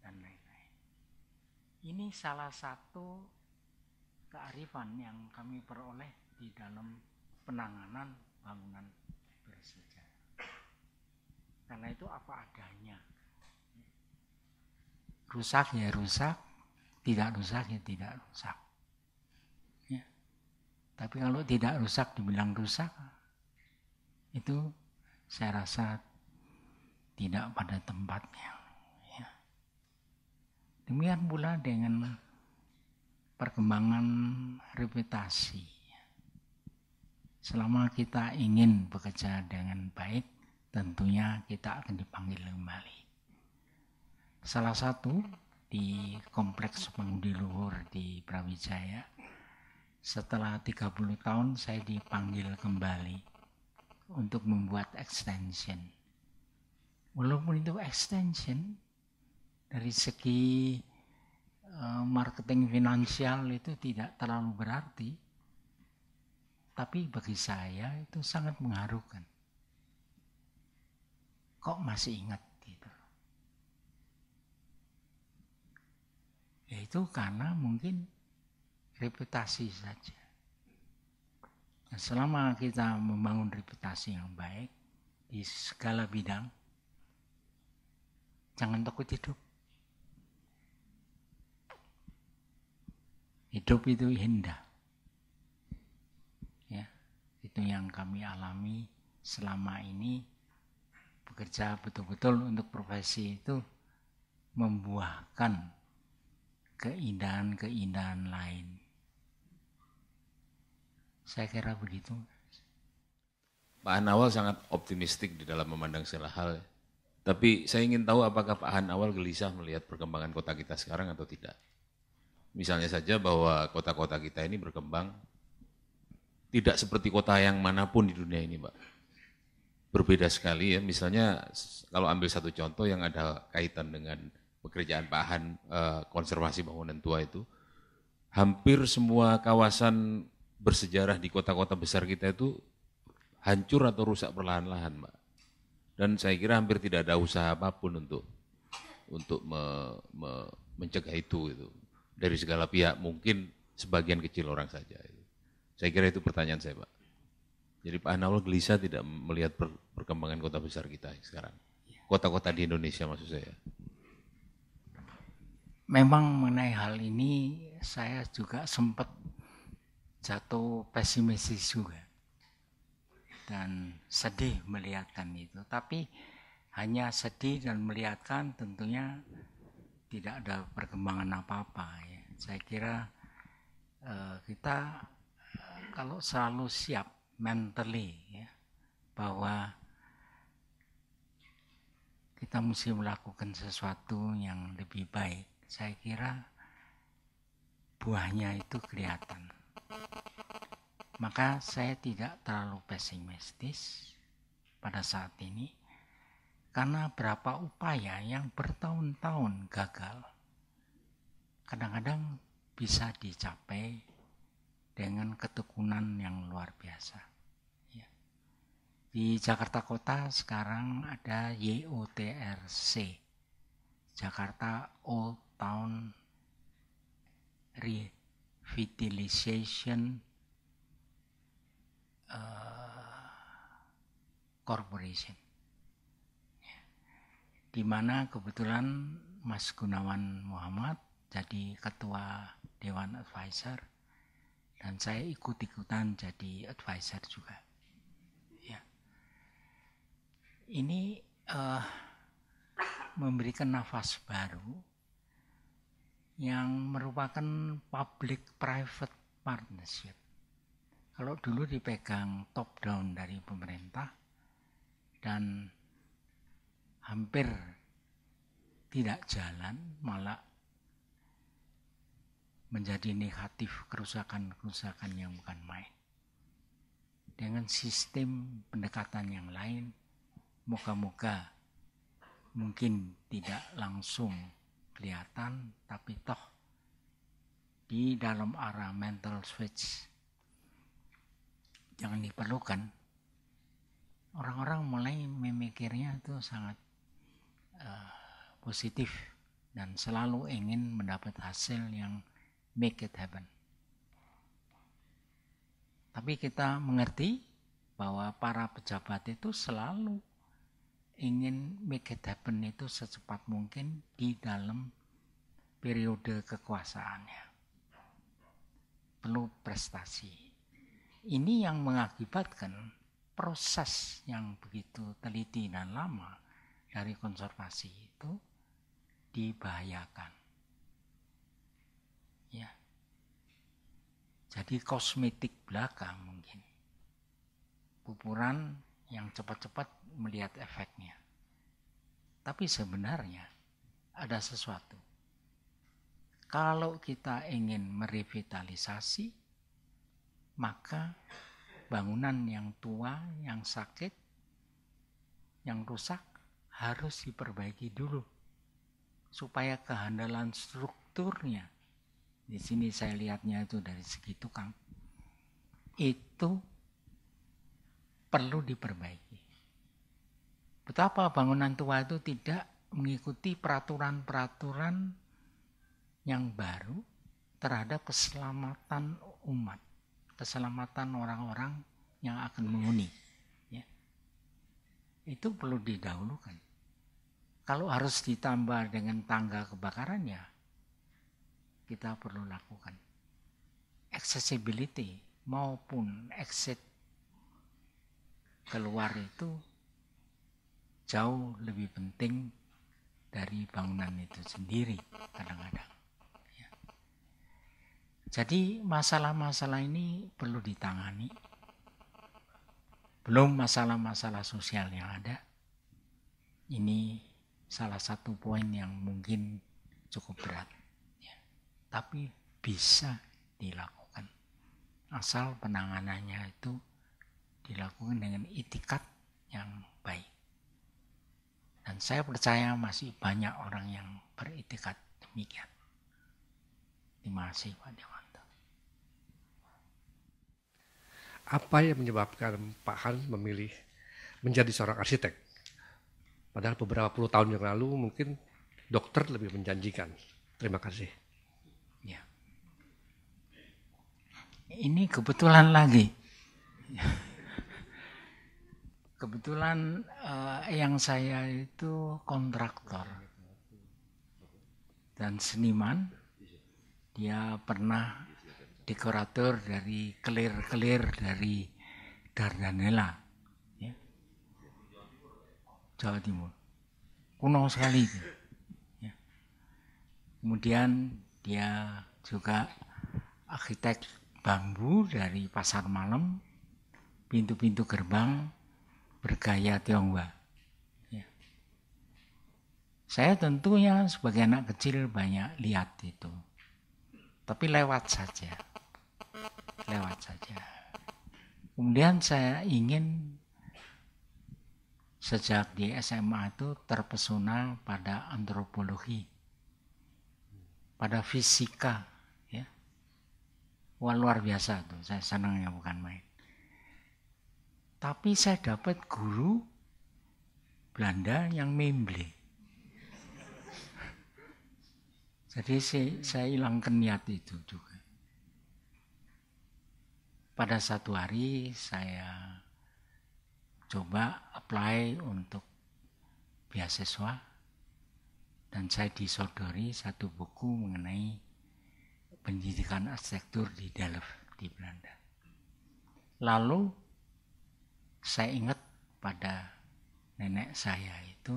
Dan lain-lain. Ini salah satu kearifan yang kami peroleh di dalam penanganan bangunan bersejarah. Karena itu apa adanya. Rusak ya rusak, tidak rusak ya tidak rusak. Ya. Tapi kalau tidak rusak dibilang rusak, itu saya rasa tidak pada tempatnya. Ya. Demikian pula dengan perkembangan reputasi Selama kita ingin bekerja dengan baik, tentunya kita akan dipanggil kembali. Salah satu di Kompleks Pengundi Luhur di Brawijaya, setelah 30 tahun saya dipanggil kembali untuk membuat extension. Walaupun itu extension, dari segi eh, marketing finansial itu tidak terlalu berarti, tapi bagi saya itu sangat mengharukan. Kok masih ingat gitu? Ya itu karena mungkin reputasi saja. Nah, selama kita membangun reputasi yang baik di segala bidang, jangan takut hidup. Hidup itu indah itu yang kami alami selama ini bekerja betul-betul untuk profesi itu membuahkan keindahan-keindahan lain. Saya kira begitu. Pak Hanawal sangat optimistik di dalam memandang segala hal. Ya. Tapi saya ingin tahu apakah Pak Hanawal gelisah melihat perkembangan kota kita sekarang atau tidak. Misalnya saja bahwa kota-kota kita ini berkembang tidak seperti kota yang manapun di dunia ini, Pak. Berbeda sekali ya, misalnya kalau ambil satu contoh yang ada kaitan dengan pekerjaan bahan eh, konservasi bangunan tua itu, hampir semua kawasan bersejarah di kota-kota besar kita itu hancur atau rusak perlahan-lahan, Pak. Dan saya kira hampir tidak ada usaha apapun untuk untuk me, me, mencegah itu itu Dari segala pihak mungkin sebagian kecil orang saja. Saya kira itu pertanyaan saya Pak. Jadi Pak Anwar gelisah tidak melihat perkembangan kota besar kita sekarang. Kota-kota di Indonesia maksud saya. Memang mengenai hal ini saya juga sempat jatuh pesimis juga. Dan sedih melihatkan itu. Tapi hanya sedih dan melihatkan tentunya tidak ada perkembangan apa-apa. Ya. Saya kira eh, kita kalau selalu siap mentally ya, bahwa kita mesti melakukan sesuatu yang lebih baik. Saya kira buahnya itu kelihatan. Maka saya tidak terlalu pesimistis pada saat ini karena berapa upaya yang bertahun-tahun gagal kadang-kadang bisa dicapai dengan ketekunan yang luar biasa. Ya. Di Jakarta Kota sekarang ada YOTRC, Jakarta Old Town Revitalization uh, Corporation ya. di mana kebetulan Mas Gunawan Muhammad jadi ketua Dewan Advisor dan saya ikut-ikutan jadi advisor juga. Ya. Ini uh, memberikan nafas baru yang merupakan public-private partnership. Kalau dulu dipegang top down dari pemerintah dan hampir tidak jalan, malah menjadi negatif kerusakan-kerusakan yang bukan main. Dengan sistem pendekatan yang lain, moga-moga mungkin tidak langsung kelihatan, tapi toh di dalam arah mental switch yang diperlukan, orang-orang mulai memikirnya itu sangat uh, positif dan selalu ingin mendapat hasil yang make it happen. Tapi kita mengerti bahwa para pejabat itu selalu ingin make it happen itu secepat mungkin di dalam periode kekuasaannya. Perlu prestasi. Ini yang mengakibatkan proses yang begitu teliti dan lama dari konservasi itu dibahayakan. Jadi kosmetik belaka mungkin. Pupuran yang cepat-cepat melihat efeknya. Tapi sebenarnya ada sesuatu. Kalau kita ingin merevitalisasi, maka bangunan yang tua, yang sakit, yang rusak harus diperbaiki dulu supaya kehandalan strukturnya di sini saya lihatnya itu dari segi tukang itu perlu diperbaiki. Betapa bangunan tua itu tidak mengikuti peraturan-peraturan yang baru terhadap keselamatan umat, keselamatan orang-orang yang akan menghuni. Ya. Itu perlu didahulukan. Kalau harus ditambah dengan tangga kebakarannya, kita perlu lakukan. Accessibility maupun exit keluar itu jauh lebih penting dari bangunan itu sendiri kadang-kadang. Ya. Jadi masalah-masalah ini perlu ditangani. Belum masalah-masalah sosial yang ada. Ini salah satu poin yang mungkin cukup berat tapi bisa dilakukan asal penanganannya itu dilakukan dengan itikat yang baik. Dan saya percaya masih banyak orang yang beritikat demikian. Terima kasih Pak Dewanto Apa yang menyebabkan Pak Han memilih menjadi seorang arsitek? Padahal beberapa puluh tahun yang lalu mungkin dokter lebih menjanjikan. Terima kasih. ini kebetulan lagi. Kebetulan uh, yang saya itu kontraktor dan seniman. Dia pernah dekorator dari kelir-kelir dari Dardanella. Ya. Jawa Timur. Kuno sekali. Ya. Kemudian dia juga arsitek bambu dari pasar malam, pintu-pintu gerbang bergaya Tionghoa. Ya. Saya tentunya sebagai anak kecil banyak lihat itu. Tapi lewat saja. Lewat saja. Kemudian saya ingin sejak di SMA itu terpesona pada antropologi, pada fisika, Wah luar biasa tuh, saya senangnya bukan main. Tapi saya dapat guru Belanda yang memble. Jadi saya, saya hilangkan niat itu juga. Pada satu hari saya coba apply untuk beasiswa dan saya disodori satu buku mengenai pendidikan arsitektur di Delft di Belanda. Lalu saya ingat pada nenek saya itu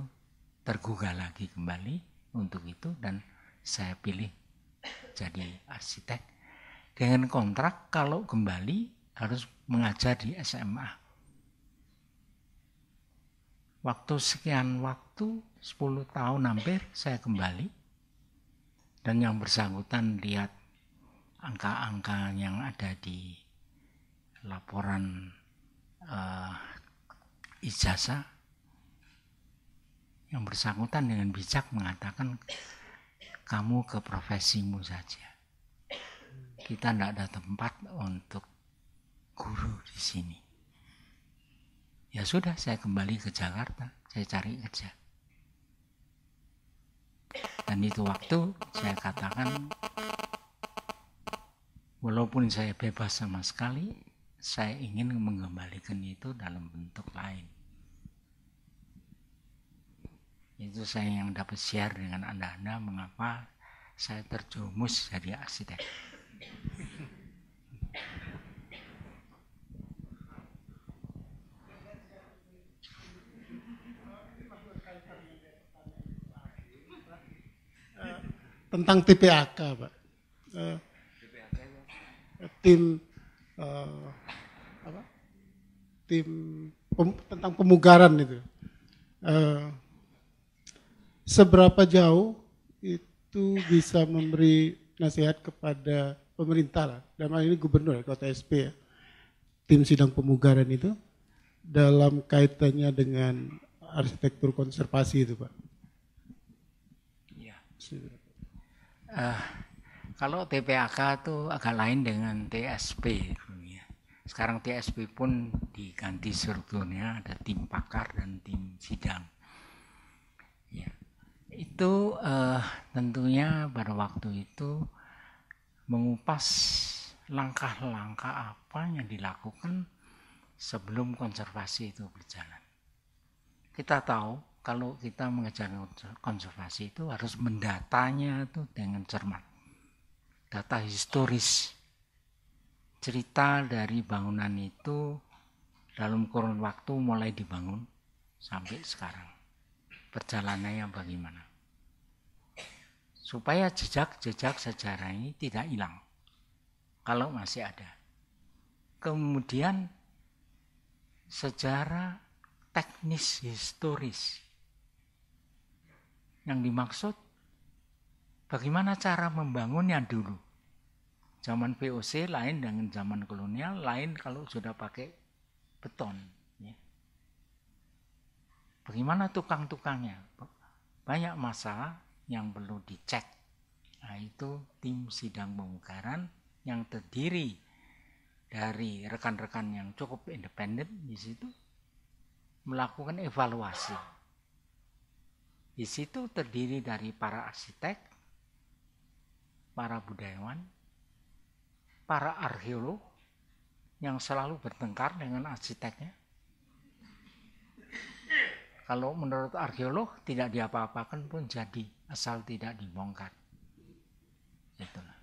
tergugah lagi kembali untuk itu dan saya pilih jadi arsitek dengan kontrak kalau kembali harus mengajar di SMA. Waktu sekian waktu 10 tahun hampir saya kembali dan yang bersangkutan lihat angka-angka yang ada di laporan uh, ijazah yang bersangkutan dengan bijak mengatakan kamu ke profesimu saja. Kita tidak ada tempat untuk guru di sini. Ya sudah, saya kembali ke Jakarta, saya cari kerja. Dan itu waktu saya katakan walaupun saya bebas sama sekali, saya ingin mengembalikan itu dalam bentuk lain. Itu saya yang dapat share dengan Anda-Anda mengapa saya terjumus jadi asiden eh, Tentang TPAK, Pak. Eh, tim uh, apa? tim pem, tentang pemugaran itu. Uh, seberapa jauh itu bisa memberi nasihat kepada pemerintah lah, dalam hal ini gubernur ya, kota SP ya, tim sidang pemugaran itu dalam kaitannya dengan arsitektur konservasi itu pak. Iya. Uh, kalau TPAK itu agak lain dengan TSP Sekarang TSP pun diganti strukturnya ada tim pakar dan tim sidang. Ya. Itu eh, tentunya pada waktu itu mengupas langkah-langkah apa yang dilakukan sebelum konservasi itu berjalan. Kita tahu kalau kita mengejar konservasi itu harus mendatanya itu dengan cermat data historis cerita dari bangunan itu dalam kurun waktu mulai dibangun sampai sekarang perjalanannya bagaimana supaya jejak-jejak sejarah ini tidak hilang kalau masih ada kemudian sejarah teknis historis yang dimaksud Bagaimana cara membangunnya dulu? Zaman VOC lain dengan zaman kolonial, lain kalau sudah pakai beton. Ya. Bagaimana tukang-tukangnya? Banyak masa yang perlu dicek. Nah, itu tim sidang pembongkaran yang terdiri dari rekan-rekan yang cukup independen di situ melakukan evaluasi. Di situ terdiri dari para arsitek, para budayawan, para arkeolog yang selalu bertengkar dengan arsiteknya. Kalau menurut arkeolog tidak diapa-apakan pun jadi asal tidak dibongkar. Itulah.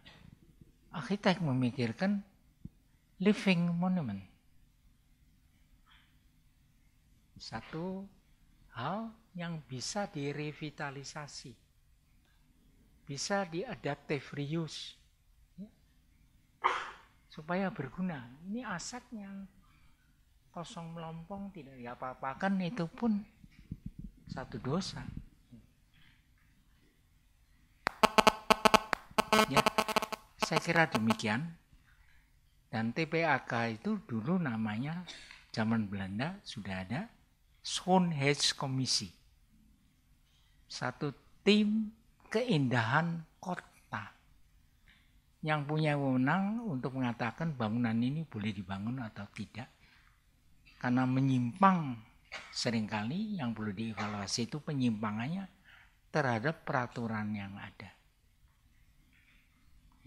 Arsitek memikirkan living monument. Satu hal yang bisa direvitalisasi bisa diadaptif reuse ya. supaya berguna ini aset yang kosong melompong tidak diapa-apakan itu pun satu dosa ya saya kira demikian dan TPAK itu dulu namanya zaman Belanda sudah ada Komisi satu tim keindahan kota yang punya wewenang untuk mengatakan bangunan ini boleh dibangun atau tidak karena menyimpang seringkali yang perlu dievaluasi itu penyimpangannya terhadap peraturan yang ada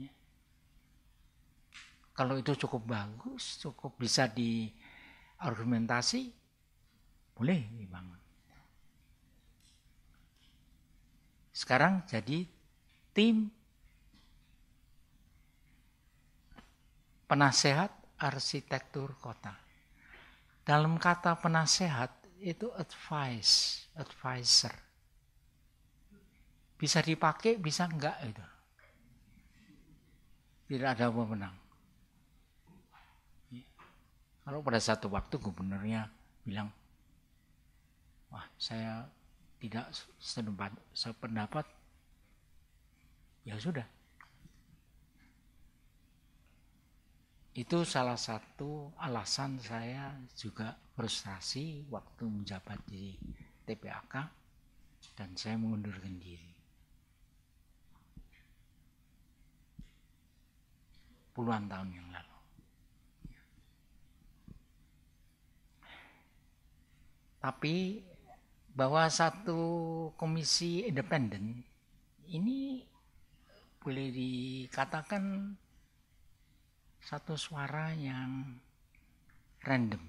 ya. kalau itu cukup bagus cukup bisa diargumentasi boleh dibangun Sekarang jadi tim penasehat arsitektur kota. Dalam kata penasehat itu advice, advisor. Bisa dipakai, bisa enggak itu. Tidak ada pemenang. Kalau pada satu waktu gubernurnya bilang, wah saya tidak sependapat, sependapat ya sudah itu salah satu alasan saya juga frustrasi waktu menjabat di TPAK dan saya mengundurkan diri. Puluhan tahun yang lalu. Tapi bahwa satu komisi independen ini boleh dikatakan satu suara yang random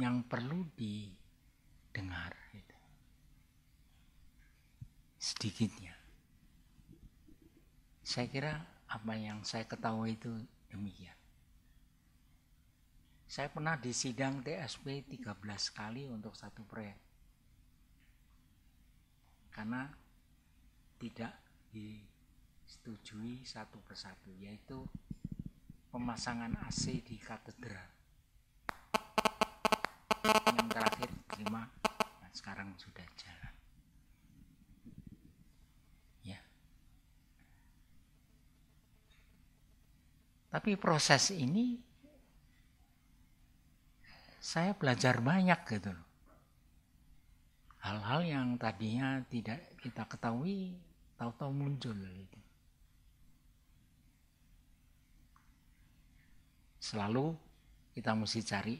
yang perlu didengar gitu. sedikitnya saya kira apa yang saya ketahui itu demikian saya pernah disidang sidang TSP 13 kali untuk satu proyek karena tidak disetujui satu persatu yaitu pemasangan AC di katedral yang terakhir terima nah sekarang sudah jalan ya tapi proses ini saya belajar banyak gitu loh hal-hal yang tadinya tidak kita ketahui tahu-tahu muncul gitu. selalu kita mesti cari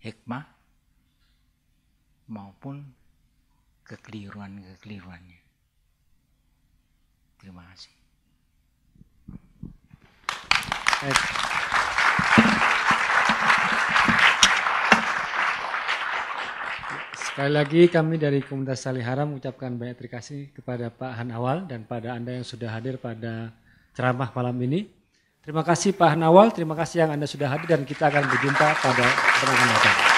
hikmah maupun kekeliruan-kekeliruannya terima kasih Thank you. Sekali lagi kami dari Komunitas Salih Haram mengucapkan banyak terima kasih kepada Pak Hanawal dan pada Anda yang sudah hadir pada ceramah malam ini. Terima kasih Pak Hanawal, terima kasih yang Anda sudah hadir dan kita akan berjumpa pada pertemuan datang.